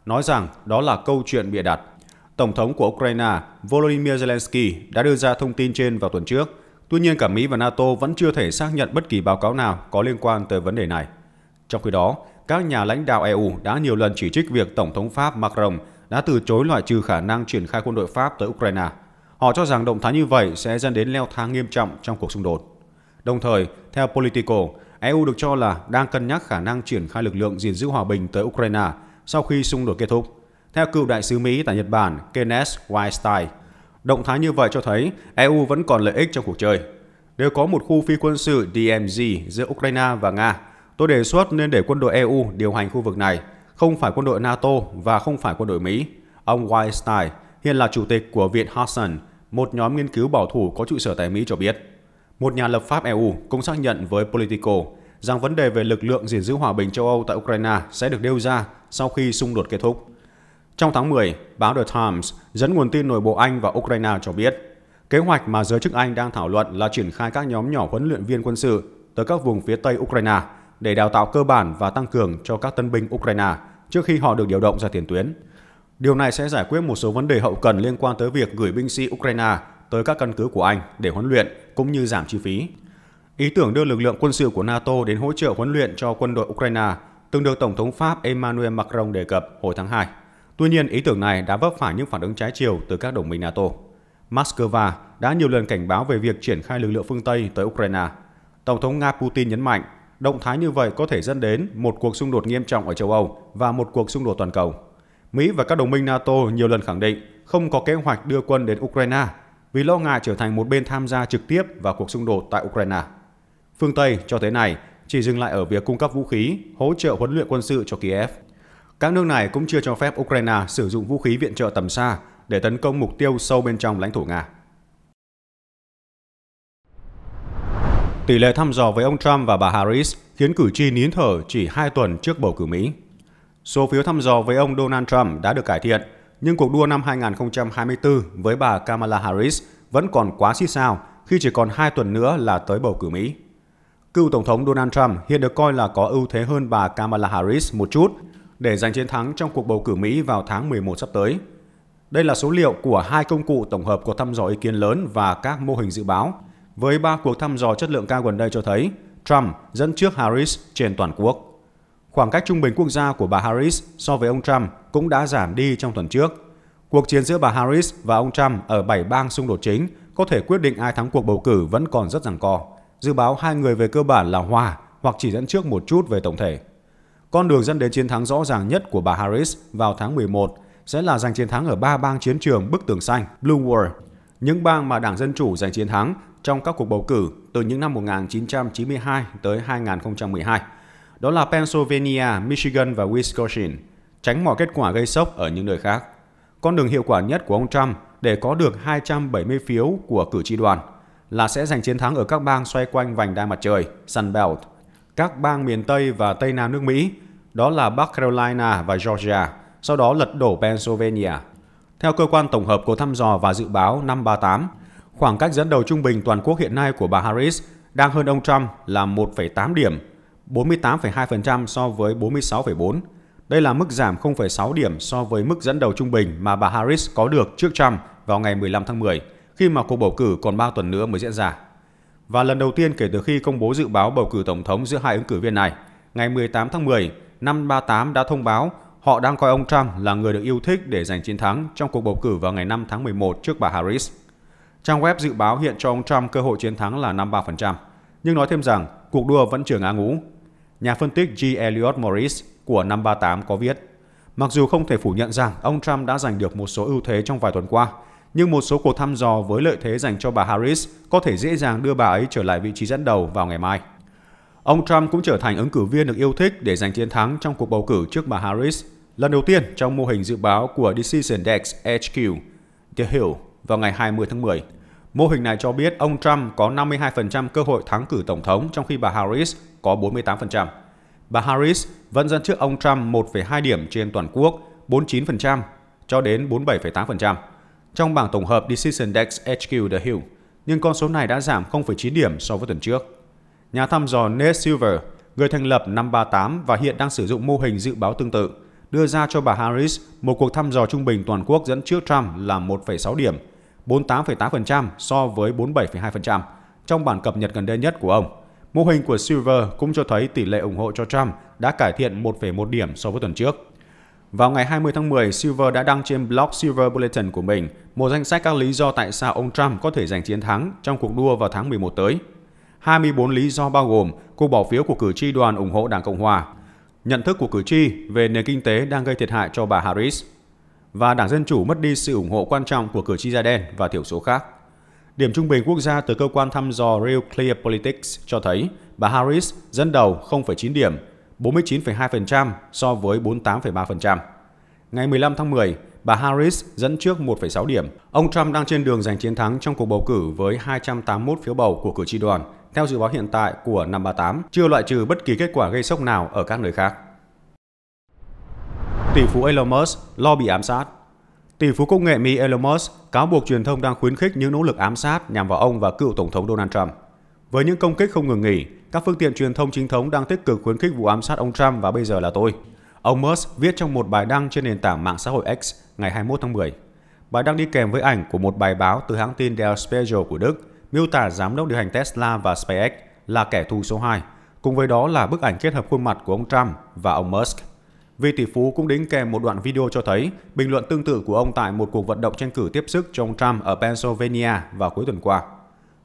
nói rằng đó là câu chuyện bịa đặt. Tổng thống của Ukraine Volodymyr Zelensky đã đưa ra thông tin trên vào tuần trước, tuy nhiên cả Mỹ và NATO vẫn chưa thể xác nhận bất kỳ báo cáo nào có liên quan tới vấn đề này. Trong khi đó, các nhà lãnh đạo EU đã nhiều lần chỉ trích việc Tổng thống Pháp Macron đã từ chối loại trừ khả năng triển khai quân đội Pháp tới Ukraine. Họ cho rằng động thái như vậy sẽ dẫn đến leo thang nghiêm trọng trong cuộc xung đột. Đồng thời, theo Politico, EU được cho là đang cân nhắc khả năng triển khai lực lượng gìn giữ hòa bình tới Ukraine sau khi xung đột kết thúc. Theo cựu đại sứ Mỹ tại Nhật Bản Kenneth Weinstein, động thái như vậy cho thấy EU vẫn còn lợi ích trong cuộc chơi. Nếu có một khu phi quân sự DMZ giữa Ukraine và Nga, Tôi đề xuất nên để quân đội EU điều hành khu vực này, không phải quân đội NATO và không phải quân đội Mỹ. Ông Weinstein, hiện là chủ tịch của Viện Hudson, một nhóm nghiên cứu bảo thủ có trụ sở tại Mỹ cho biết. Một nhà lập pháp EU cũng xác nhận với Politico rằng vấn đề về lực lượng gìn giữ hòa bình châu Âu tại Ukraine sẽ được nêu ra sau khi xung đột kết thúc. Trong tháng 10, báo The Times dẫn nguồn tin nội bộ Anh và Ukraine cho biết, kế hoạch mà giới chức Anh đang thảo luận là triển khai các nhóm nhỏ huấn luyện viên quân sự tới các vùng phía Tây Ukraine – để đào tạo cơ bản và tăng cường cho các tân binh Ukraine trước khi họ được điều động ra tiền tuyến. Điều này sẽ giải quyết một số vấn đề hậu cần liên quan tới việc gửi binh sĩ Ukraine tới các căn cứ của Anh để huấn luyện cũng như giảm chi phí. Ý tưởng đưa lực lượng quân sự của NATO đến hỗ trợ huấn luyện cho quân đội Ukraine từng được Tổng thống Pháp Emmanuel Macron đề cập hồi tháng 2. Tuy nhiên, ý tưởng này đã vấp phải những phản ứng trái chiều từ các đồng minh NATO. Moscow đã nhiều lần cảnh báo về việc triển khai lực lượng phương Tây tới Ukraine. Tổng thống Nga Putin nhấn mạnh Động thái như vậy có thể dẫn đến một cuộc xung đột nghiêm trọng ở châu Âu và một cuộc xung đột toàn cầu. Mỹ và các đồng minh NATO nhiều lần khẳng định không có kế hoạch đưa quân đến Ukraine vì lo ngại trở thành một bên tham gia trực tiếp vào cuộc xung đột tại Ukraine. Phương Tây cho tới này chỉ dừng lại ở việc cung cấp vũ khí, hỗ trợ huấn luyện quân sự cho Kiev. Các nước này cũng chưa cho phép Ukraine sử dụng vũ khí viện trợ tầm xa để tấn công mục tiêu sâu bên trong lãnh thổ Nga. tỷ lệ thăm dò với ông Trump và bà Harris khiến cử tri nín thở chỉ 2 tuần trước bầu cử Mỹ. Số phiếu thăm dò với ông Donald Trump đã được cải thiện, nhưng cuộc đua năm 2024 với bà Kamala Harris vẫn còn quá xít sao khi chỉ còn 2 tuần nữa là tới bầu cử Mỹ. Cựu Tổng thống Donald Trump hiện được coi là có ưu thế hơn bà Kamala Harris một chút để giành chiến thắng trong cuộc bầu cử Mỹ vào tháng 11 sắp tới. Đây là số liệu của hai công cụ tổng hợp của thăm dò ý kiến lớn và các mô hình dự báo với ba cuộc thăm dò chất lượng cao gần đây cho thấy Trump dẫn trước Harris trên toàn quốc. Khoảng cách trung bình quốc gia của bà Harris so với ông Trump cũng đã giảm đi trong tuần trước. Cuộc chiến giữa bà Harris và ông Trump ở 7 bang xung đột chính có thể quyết định ai thắng cuộc bầu cử vẫn còn rất rằng co. Dự báo hai người về cơ bản là hòa hoặc chỉ dẫn trước một chút về tổng thể. Con đường dẫn đến chiến thắng rõ ràng nhất của bà Harris vào tháng 11 sẽ là giành chiến thắng ở ba bang chiến trường bức tường xanh Blue Wall. Những bang mà Đảng Dân Chủ giành chiến thắng trong các cuộc bầu cử từ những năm 1992 tới 2012. Đó là Pennsylvania, Michigan và Wisconsin, tránh mọi kết quả gây sốc ở những nơi khác. Con đường hiệu quả nhất của ông Trump để có được 270 phiếu của cử tri đoàn là sẽ giành chiến thắng ở các bang xoay quanh vành đai mặt trời, Sun Belt, các bang miền Tây và Tây Nam nước Mỹ, đó là Bắc Carolina và Georgia, sau đó lật đổ Pennsylvania. Theo cơ quan tổng hợp của thăm dò và dự báo năm 38, Khoảng cách dẫn đầu trung bình toàn quốc hiện nay của bà Harris đang hơn ông Trump là 1,8 điểm, 48,2% so với 46,4. Đây là mức giảm 0,6 điểm so với mức dẫn đầu trung bình mà bà Harris có được trước Trump vào ngày 15 tháng 10, khi mà cuộc bầu cử còn 3 tuần nữa mới diễn ra. Và lần đầu tiên kể từ khi công bố dự báo bầu cử tổng thống giữa hai ứng cử viên này, ngày 18 tháng 10, năm 38 đã thông báo họ đang coi ông Trump là người được yêu thích để giành chiến thắng trong cuộc bầu cử vào ngày 5 tháng 11 trước bà Harris. Trang web dự báo hiện cho ông Trump cơ hội chiến thắng là 53%, nhưng nói thêm rằng cuộc đua vẫn chưa ngã ngũ. Nhà phân tích G. Elliot Morris của 538 có viết, mặc dù không thể phủ nhận rằng ông Trump đã giành được một số ưu thế trong vài tuần qua, nhưng một số cuộc thăm dò với lợi thế dành cho bà Harris có thể dễ dàng đưa bà ấy trở lại vị trí dẫn đầu vào ngày mai. Ông Trump cũng trở thành ứng cử viên được yêu thích để giành chiến thắng trong cuộc bầu cử trước bà Harris lần đầu tiên trong mô hình dự báo của Decision Dex HQ, The Hill vào ngày 20 tháng 10. Mô hình này cho biết ông Trump có 52% cơ hội thắng cử tổng thống trong khi bà Harris có 48%. Bà Harris vẫn dẫn trước ông Trump 1,2 điểm trên toàn quốc, 49% cho đến 47,8% trong bảng tổng hợp Decision Dex HQ The Hill, nhưng con số này đã giảm 0,9 điểm so với tuần trước. Nhà thăm dò Ned Silver, người thành lập năm 38 và hiện đang sử dụng mô hình dự báo tương tự, đưa ra cho bà Harris một cuộc thăm dò trung bình toàn quốc dẫn trước Trump là 1,6 điểm – 48,8% so với 47,2% trong bản cập nhật gần đây nhất của ông. Mô hình của Silver cũng cho thấy tỷ lệ ủng hộ cho Trump đã cải thiện 1,1 điểm so với tuần trước. Vào ngày 20 tháng 10, Silver đã đăng trên blog Silver Bulletin của mình một danh sách các lý do tại sao ông Trump có thể giành chiến thắng trong cuộc đua vào tháng 11 tới. 24 lý do bao gồm cuộc bỏ phiếu của cử tri đoàn ủng hộ Đảng Cộng Hòa, nhận thức của cử tri về nền kinh tế đang gây thiệt hại cho bà Harris, và Đảng Dân Chủ mất đi sự ủng hộ quan trọng của cử tri da đen và thiểu số khác. Điểm trung bình quốc gia từ cơ quan thăm dò Real Clear Politics cho thấy bà Harris dẫn đầu 0,9 điểm, 49,2% so với 48,3%. Ngày 15 tháng 10, bà Harris dẫn trước 1,6 điểm. Ông Trump đang trên đường giành chiến thắng trong cuộc bầu cử với 281 phiếu bầu của cử tri đoàn, theo dự báo hiện tại của năm 38, chưa loại trừ bất kỳ kết quả gây sốc nào ở các nơi khác tỷ phú Elon Musk lo bị ám sát. Tỷ phú công nghệ Mỹ Elon Musk cáo buộc truyền thông đang khuyến khích những nỗ lực ám sát nhằm vào ông và cựu tổng thống Donald Trump. Với những công kích không ngừng nghỉ, các phương tiện truyền thông chính thống đang tích cực khuyến khích vụ ám sát ông Trump và bây giờ là tôi. Ông Musk viết trong một bài đăng trên nền tảng mạng xã hội X ngày 21 tháng 10. Bài đăng đi kèm với ảnh của một bài báo từ hãng tin Der Spiegel của Đức miêu tả giám đốc điều hành Tesla và SpaceX là kẻ thù số 2, cùng với đó là bức ảnh kết hợp khuôn mặt của ông Trump và ông Musk. Vị tỷ phú cũng đính kèm một đoạn video cho thấy bình luận tương tự của ông tại một cuộc vận động tranh cử tiếp sức cho ông Trump ở Pennsylvania vào cuối tuần qua.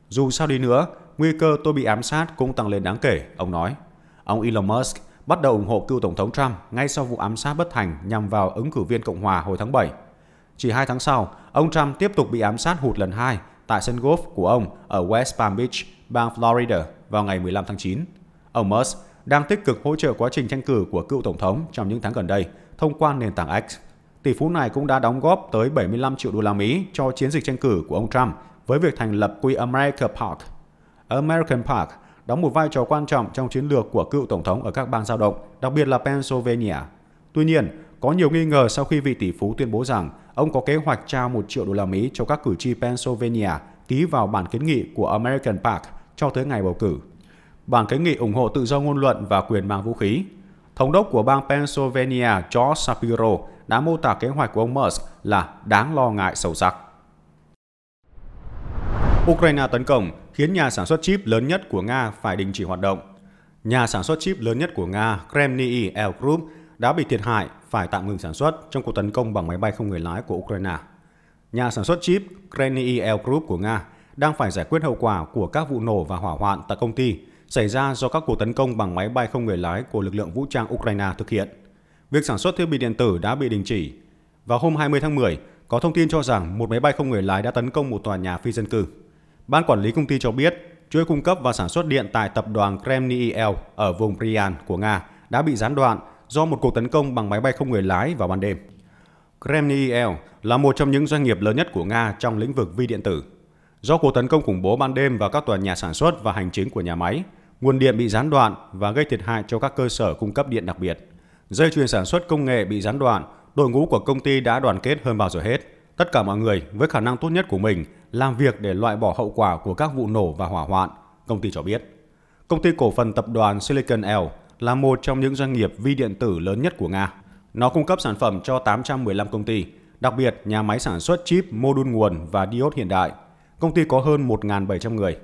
Dù sao đi nữa, nguy cơ tôi bị ám sát cũng tăng lên đáng kể, ông nói. Ông Elon Musk bắt đầu ủng hộ cựu Tổng thống Trump ngay sau vụ ám sát bất thành nhằm vào ứng cử viên Cộng hòa hồi tháng 7. Chỉ hai tháng sau, ông Trump tiếp tục bị ám sát hụt lần hai tại sân golf của ông ở West Palm Beach, bang Florida vào ngày 15 tháng 9. Ông Musk đang tích cực hỗ trợ quá trình tranh cử của cựu tổng thống trong những tháng gần đây thông qua nền tảng X. Tỷ phú này cũng đã đóng góp tới 75 triệu đô la Mỹ cho chiến dịch tranh cử của ông Trump với việc thành lập quỹ America Park. American Park đóng một vai trò quan trọng trong chiến lược của cựu tổng thống ở các bang dao động, đặc biệt là Pennsylvania. Tuy nhiên, có nhiều nghi ngờ sau khi vị tỷ phú tuyên bố rằng ông có kế hoạch trao 1 triệu đô la Mỹ cho các cử tri Pennsylvania ký vào bản kiến nghị của American Park cho tới ngày bầu cử bản kiến nghị ủng hộ tự do ngôn luận và quyền mang vũ khí. Thống đốc của bang Pennsylvania George Shapiro đã mô tả kế hoạch của ông Musk là đáng lo ngại sâu sắc. Ukraine tấn công khiến nhà sản xuất chip lớn nhất của Nga phải đình chỉ hoạt động. Nhà sản xuất chip lớn nhất của Nga, Kremlin L Group, đã bị thiệt hại phải tạm ngừng sản xuất trong cuộc tấn công bằng máy bay không người lái của Ukraine. Nhà sản xuất chip Kremlin L Group của Nga đang phải giải quyết hậu quả của các vụ nổ và hỏa hoạn tại công ty xảy ra do các cuộc tấn công bằng máy bay không người lái của lực lượng vũ trang Ukraine thực hiện. Việc sản xuất thiết bị điện tử đã bị đình chỉ. Vào hôm 20 tháng 10, có thông tin cho rằng một máy bay không người lái đã tấn công một tòa nhà phi dân cư. Ban quản lý công ty cho biết, chuỗi cung cấp và sản xuất điện tại tập đoàn Kremniel ở vùng Bryansk của Nga đã bị gián đoạn do một cuộc tấn công bằng máy bay không người lái vào ban đêm. Kremniel là một trong những doanh nghiệp lớn nhất của Nga trong lĩnh vực vi điện tử. Do cuộc tấn công khủng bố ban đêm vào các tòa nhà sản xuất và hành chính của nhà máy, nguồn điện bị gián đoạn và gây thiệt hại cho các cơ sở cung cấp điện đặc biệt. Dây chuyền sản xuất công nghệ bị gián đoạn, đội ngũ của công ty đã đoàn kết hơn bao giờ hết. Tất cả mọi người với khả năng tốt nhất của mình làm việc để loại bỏ hậu quả của các vụ nổ và hỏa hoạn, công ty cho biết. Công ty cổ phần tập đoàn Silicon L là một trong những doanh nghiệp vi điện tử lớn nhất của Nga. Nó cung cấp sản phẩm cho 815 công ty, đặc biệt nhà máy sản xuất chip, mô đun nguồn và diode hiện đại. Công ty có hơn 1.700 người.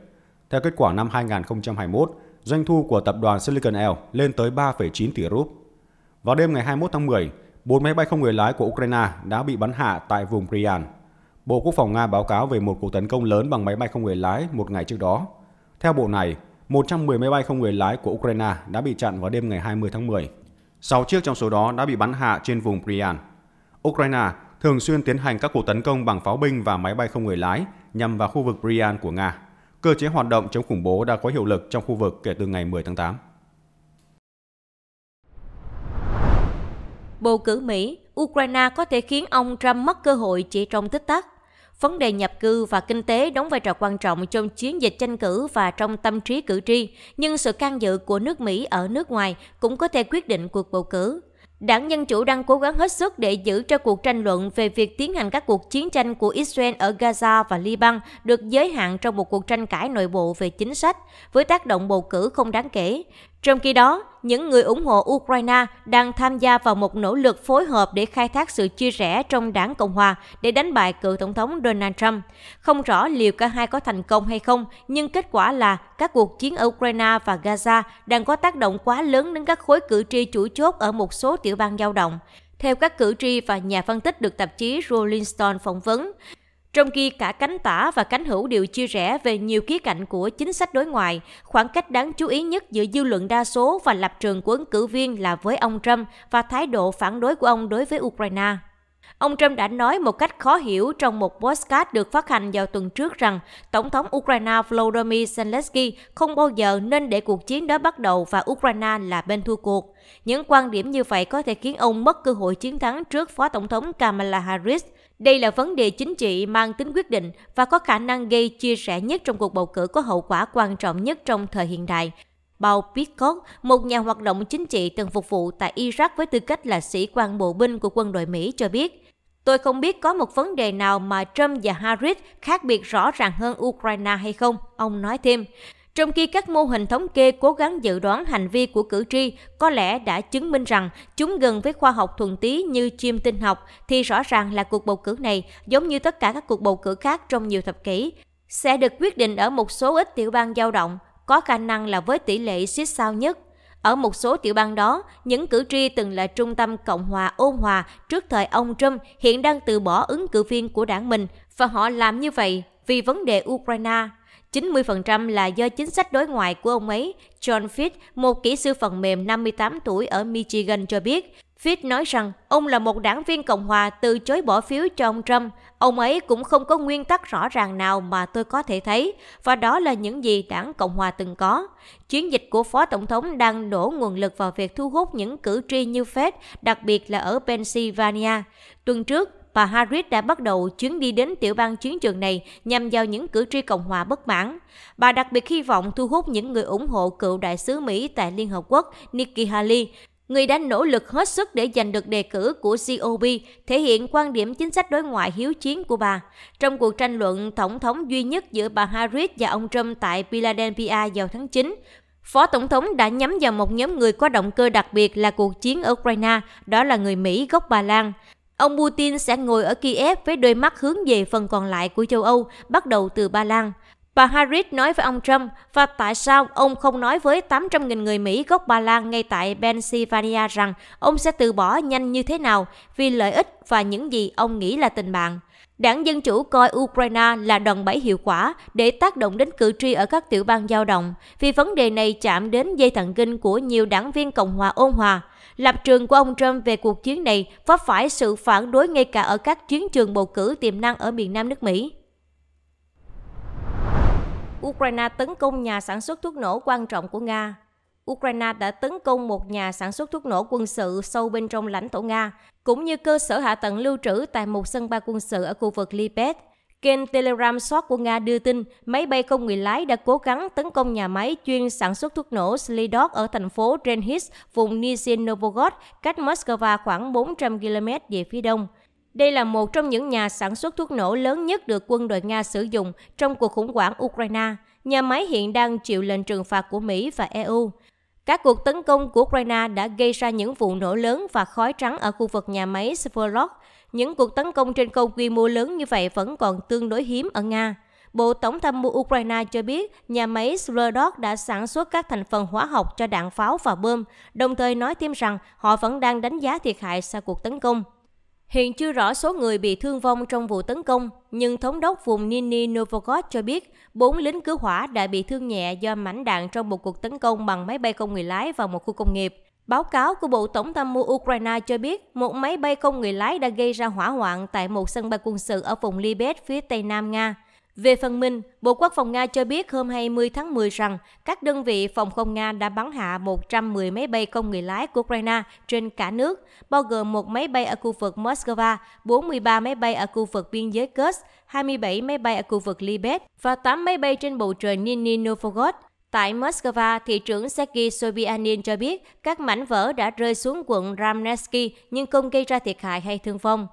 Theo kết quả năm 2021, doanh thu của tập đoàn Silicon Air lên tới 3,9 tỷ rúp. Vào đêm ngày 21 tháng 10, bốn máy bay không người lái của Ukraine đã bị bắn hạ tại vùng Bryansk. Bộ Quốc phòng Nga báo cáo về một cuộc tấn công lớn bằng máy bay không người lái một ngày trước đó. Theo bộ này, 110 máy bay không người lái của Ukraine đã bị chặn vào đêm ngày 20 tháng 10. 6 chiếc trong số đó đã bị bắn hạ trên vùng Bryansk. Ukraine thường xuyên tiến hành các cuộc tấn công bằng pháo binh và máy bay không người lái nhằm vào khu vực Bryansk của Nga cơ chế hoạt động chống khủng bố đã có hiệu lực trong khu vực kể từ ngày 10 tháng 8. Bầu cử Mỹ, Ukraine có thể khiến ông Trump mất cơ hội chỉ trong tích tắc. Vấn đề nhập cư và kinh tế đóng vai trò quan trọng trong chiến dịch tranh cử và trong tâm trí cử tri, nhưng sự can dự của nước Mỹ ở nước ngoài cũng có thể quyết định cuộc bầu cử. Đảng Dân Chủ đang cố gắng hết sức để giữ cho cuộc tranh luận về việc tiến hành các cuộc chiến tranh của Israel ở Gaza và Liban được giới hạn trong một cuộc tranh cãi nội bộ về chính sách, với tác động bầu cử không đáng kể. Trong khi đó, những người ủng hộ Ukraine đang tham gia vào một nỗ lực phối hợp để khai thác sự chia rẽ trong đảng Cộng Hòa để đánh bại cựu Tổng thống Donald Trump. Không rõ liệu cả hai có thành công hay không, nhưng kết quả là các cuộc chiến ở Ukraine và Gaza đang có tác động quá lớn đến các khối cử tri chủ chốt ở một số tiểu bang dao động. Theo các cử tri và nhà phân tích được tạp chí Rolling Stone phỏng vấn, trong khi cả cánh tả và cánh hữu đều chia rẽ về nhiều khía cạnh của chính sách đối ngoại, khoảng cách đáng chú ý nhất giữa dư luận đa số và lập trường của ứng cử viên là với ông Trump và thái độ phản đối của ông đối với Ukraine. Ông Trump đã nói một cách khó hiểu trong một podcast được phát hành vào tuần trước rằng Tổng thống Ukraine Volodymyr Zelensky không bao giờ nên để cuộc chiến đó bắt đầu và Ukraine là bên thua cuộc. Những quan điểm như vậy có thể khiến ông mất cơ hội chiến thắng trước Phó Tổng thống Kamala Harris, đây là vấn đề chính trị mang tính quyết định và có khả năng gây chia rẽ nhất trong cuộc bầu cử có hậu quả quan trọng nhất trong thời hiện đại. Paul Pitcock, một nhà hoạt động chính trị từng phục vụ tại Iraq với tư cách là sĩ quan bộ binh của quân đội Mỹ cho biết, Tôi không biết có một vấn đề nào mà Trump và Harris khác biệt rõ ràng hơn Ukraine hay không, ông nói thêm. Trong khi các mô hình thống kê cố gắng dự đoán hành vi của cử tri có lẽ đã chứng minh rằng chúng gần với khoa học thuần tí như chim tinh học, thì rõ ràng là cuộc bầu cử này, giống như tất cả các cuộc bầu cử khác trong nhiều thập kỷ, sẽ được quyết định ở một số ít tiểu bang dao động, có khả năng là với tỷ lệ xích sao nhất. Ở một số tiểu bang đó, những cử tri từng là trung tâm Cộng hòa ôn hòa trước thời ông Trump hiện đang từ bỏ ứng cử viên của đảng mình và họ làm như vậy vì vấn đề Ukraine 90% là do chính sách đối ngoại của ông ấy, John Fitch, một kỹ sư phần mềm 58 tuổi ở Michigan cho biết. Fitch nói rằng ông là một đảng viên Cộng hòa từ chối bỏ phiếu cho ông Trump. Ông ấy cũng không có nguyên tắc rõ ràng nào mà tôi có thể thấy, và đó là những gì đảng Cộng hòa từng có. Chiến dịch của Phó Tổng thống đang đổ nguồn lực vào việc thu hút những cử tri như Fed, đặc biệt là ở Pennsylvania. Tuần trước, và Harris đã bắt đầu chuyến đi đến tiểu bang chiến trường này nhằm vào những cử tri Cộng hòa bất mãn. Bà đặc biệt hy vọng thu hút những người ủng hộ cựu đại sứ Mỹ tại Liên Hợp Quốc Nikki Haley, người đã nỗ lực hết sức để giành được đề cử của COP, thể hiện quan điểm chính sách đối ngoại hiếu chiến của bà. Trong cuộc tranh luận tổng thống duy nhất giữa bà Harris và ông Trump tại Philadelphia vào tháng 9, Phó Tổng thống đã nhắm vào một nhóm người có động cơ đặc biệt là cuộc chiến ở Ukraine, đó là người Mỹ gốc Ba Lan. Ông Putin sẽ ngồi ở Kiev với đôi mắt hướng về phần còn lại của châu Âu, bắt đầu từ Ba Lan. Bà Harris nói với ông Trump và tại sao ông không nói với 800.000 người Mỹ gốc Ba Lan ngay tại Pennsylvania rằng ông sẽ từ bỏ nhanh như thế nào vì lợi ích và những gì ông nghĩ là tình bạn. Đảng Dân Chủ coi Ukraine là đòn bẩy hiệu quả để tác động đến cử tri ở các tiểu bang dao động, vì vấn đề này chạm đến dây thần kinh của nhiều đảng viên Cộng hòa ôn hòa. Lập trường của ông Trump về cuộc chiến này vấp phải sự phản đối ngay cả ở các chiến trường bầu cử tiềm năng ở miền Nam nước Mỹ. Ukraine tấn công nhà sản xuất thuốc nổ quan trọng của Nga. Ukraine đã tấn công một nhà sản xuất thuốc nổ quân sự sâu bên trong lãnh thổ Nga, cũng như cơ sở hạ tầng lưu trữ tại một sân bay quân sự ở khu vực Libet. Kênh Telegram Short của Nga đưa tin máy bay không người lái đã cố gắng tấn công nhà máy chuyên sản xuất thuốc nổ Slidok ở thành phố Renhis, vùng Nizhny Novgorod, cách Moscow khoảng 400 km về phía đông. Đây là một trong những nhà sản xuất thuốc nổ lớn nhất được quân đội Nga sử dụng trong cuộc khủng hoảng Ukraine. Nhà máy hiện đang chịu lệnh trừng phạt của Mỹ và EU. Các cuộc tấn công của Ukraine đã gây ra những vụ nổ lớn và khói trắng ở khu vực nhà máy Sverdlovsk, những cuộc tấn công trên không quy mô lớn như vậy vẫn còn tương đối hiếm ở Nga. Bộ Tổng tham mưu Ukraine cho biết nhà máy Sverdok đã sản xuất các thành phần hóa học cho đạn pháo và bơm, đồng thời nói thêm rằng họ vẫn đang đánh giá thiệt hại sau cuộc tấn công. Hiện chưa rõ số người bị thương vong trong vụ tấn công, nhưng thống đốc vùng Nini Novogorod cho biết bốn lính cứu hỏa đã bị thương nhẹ do mảnh đạn trong một cuộc tấn công bằng máy bay không người lái vào một khu công nghiệp. Báo cáo của Bộ Tổng tham mưu Ukraine cho biết một máy bay không người lái đã gây ra hỏa hoạn tại một sân bay quân sự ở vùng Libet phía tây nam Nga. Về phần mình, Bộ Quốc phòng Nga cho biết hôm 20 tháng 10 rằng các đơn vị phòng không Nga đã bắn hạ 110 máy bay không người lái của Ukraine trên cả nước, bao gồm một máy bay ở khu vực Moscow, 43 máy bay ở khu vực biên giới Kursk, 27 máy bay ở khu vực Libet và 8 máy bay trên bầu trời Nizhny Novgorod Tại Moscow, thị trưởng Sergei Sobyanin cho biết các mảnh vỡ đã rơi xuống quận Ramnesky nhưng không gây ra thiệt hại hay thương vong.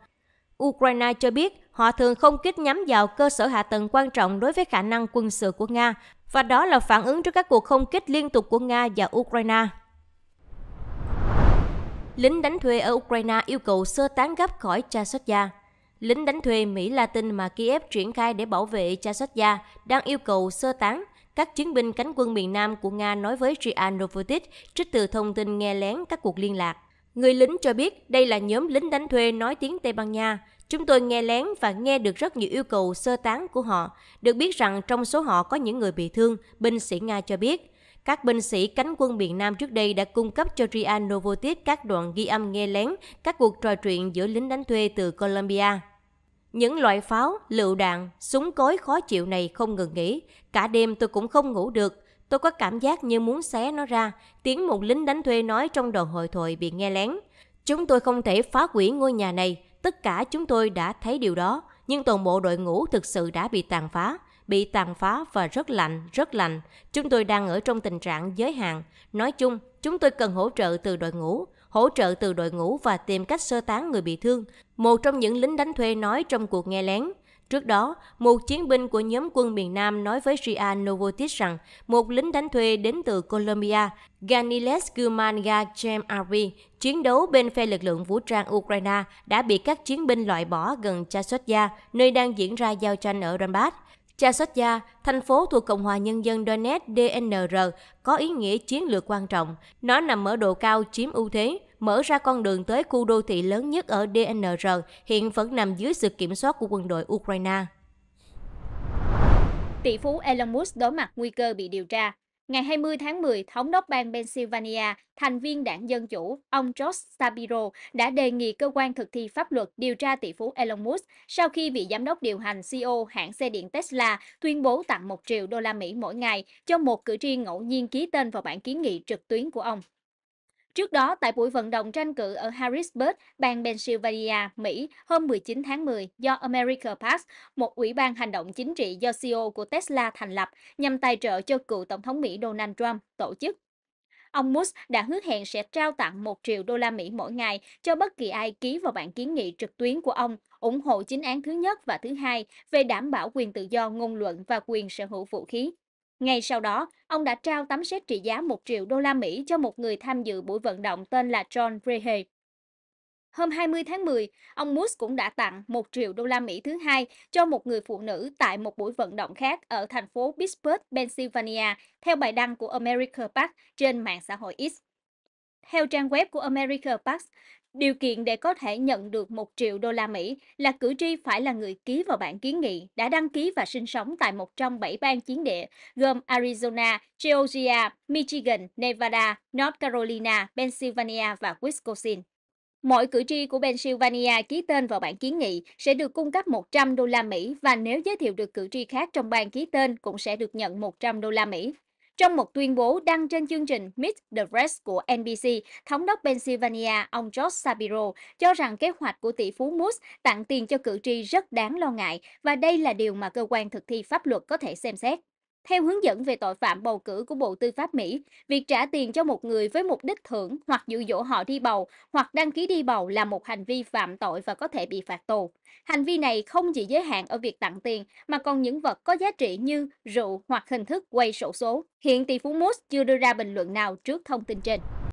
Ukraine cho biết họ thường không kích nhắm vào cơ sở hạ tầng quan trọng đối với khả năng quân sự của Nga, và đó là phản ứng trước các cuộc không kích liên tục của Nga và Ukraine. Lính đánh thuê ở Ukraine yêu cầu sơ tán gấp khỏi Chasovia. Lính đánh thuê Mỹ Latin mà Kiev triển khai để bảo vệ Chasovia đang yêu cầu sơ tán các chiến binh cánh quân miền Nam của Nga nói với Trian Novotic trích từ thông tin nghe lén các cuộc liên lạc. Người lính cho biết đây là nhóm lính đánh thuê nói tiếng Tây Ban Nha. Chúng tôi nghe lén và nghe được rất nhiều yêu cầu sơ tán của họ. Được biết rằng trong số họ có những người bị thương, binh sĩ Nga cho biết. Các binh sĩ cánh quân miền Nam trước đây đã cung cấp cho Rian Novotis các đoạn ghi âm nghe lén các cuộc trò chuyện giữa lính đánh thuê từ Colombia. Những loại pháo, lựu đạn, súng cối khó chịu này không ngừng nghỉ. Cả đêm tôi cũng không ngủ được. Tôi có cảm giác như muốn xé nó ra. Tiếng một lính đánh thuê nói trong đoàn hồi thổi bị nghe lén. Chúng tôi không thể phá hủy ngôi nhà này. Tất cả chúng tôi đã thấy điều đó. Nhưng toàn bộ đội ngũ thực sự đã bị tàn phá bị tàn phá và rất lạnh, rất lạnh. Chúng tôi đang ở trong tình trạng giới hạn. Nói chung, chúng tôi cần hỗ trợ từ đội ngũ hỗ trợ từ đội ngũ và tìm cách sơ tán người bị thương, một trong những lính đánh thuê nói trong cuộc nghe lén. Trước đó, một chiến binh của nhóm quân miền Nam nói với Ria Novotis rằng một lính đánh thuê đến từ Colombia, Ganiles Gumanga Arvi, chiến đấu bên phe lực lượng vũ trang Ukraine đã bị các chiến binh loại bỏ gần Chasotya, nơi đang diễn ra giao tranh ở Donbass. Chasovia, thành phố thuộc Cộng hòa Nhân dân Donetsk DNR, có ý nghĩa chiến lược quan trọng. Nó nằm ở độ cao chiếm ưu thế, mở ra con đường tới khu đô thị lớn nhất ở DNR, hiện vẫn nằm dưới sự kiểm soát của quân đội Ukraine. Tỷ phú Elon Musk đối mặt nguy cơ bị điều tra Ngày 20 tháng 10, Thống đốc bang Pennsylvania, thành viên đảng Dân Chủ, ông Josh Shapiro đã đề nghị cơ quan thực thi pháp luật điều tra tỷ phú Elon Musk sau khi vị giám đốc điều hành CEO hãng xe điện Tesla tuyên bố tặng 1 triệu đô la Mỹ mỗi ngày cho một cử tri ngẫu nhiên ký tên vào bản kiến nghị trực tuyến của ông. Trước đó, tại buổi vận động tranh cử ở Harrisburg, bang Pennsylvania, Mỹ hôm 19 tháng 10 do America Pass, một ủy ban hành động chính trị do CEO của Tesla thành lập nhằm tài trợ cho cựu Tổng thống Mỹ Donald Trump tổ chức. Ông Musk đã hứa hẹn sẽ trao tặng 1 triệu đô la Mỹ mỗi ngày cho bất kỳ ai ký vào bản kiến nghị trực tuyến của ông, ủng hộ chính án thứ nhất và thứ hai về đảm bảo quyền tự do ngôn luận và quyền sở hữu vũ khí ngay sau đó, ông đã trao tấm séc trị giá 1 triệu đô la Mỹ cho một người tham dự buổi vận động tên là John Rehe. Hôm 20 tháng 10, ông Musk cũng đã tặng 1 triệu đô la Mỹ thứ hai cho một người phụ nữ tại một buổi vận động khác ở thành phố Pittsburgh, Pennsylvania, theo bài đăng của America Park trên mạng xã hội X. Theo trang web của America Park, Điều kiện để có thể nhận được 1 triệu đô la Mỹ là cử tri phải là người ký vào bản kiến nghị, đã đăng ký và sinh sống tại một trong 7 bang chiến địa, gồm Arizona, Georgia, Michigan, Nevada, North Carolina, Pennsylvania và Wisconsin. Mỗi cử tri của Pennsylvania ký tên vào bản kiến nghị sẽ được cung cấp 100 đô la Mỹ và nếu giới thiệu được cử tri khác trong bang ký tên cũng sẽ được nhận 100 đô la Mỹ. Trong một tuyên bố đăng trên chương trình Meet the Press của NBC, thống đốc Pennsylvania ông Josh Shapiro cho rằng kế hoạch của tỷ phú Moose tặng tiền cho cử tri rất đáng lo ngại và đây là điều mà cơ quan thực thi pháp luật có thể xem xét. Theo hướng dẫn về tội phạm bầu cử của Bộ Tư pháp Mỹ, việc trả tiền cho một người với mục đích thưởng hoặc dụ dỗ họ đi bầu hoặc đăng ký đi bầu là một hành vi phạm tội và có thể bị phạt tù. Hành vi này không chỉ giới hạn ở việc tặng tiền mà còn những vật có giá trị như rượu hoặc hình thức quay sổ số. Hiện tỷ phú Moose chưa đưa ra bình luận nào trước thông tin trên.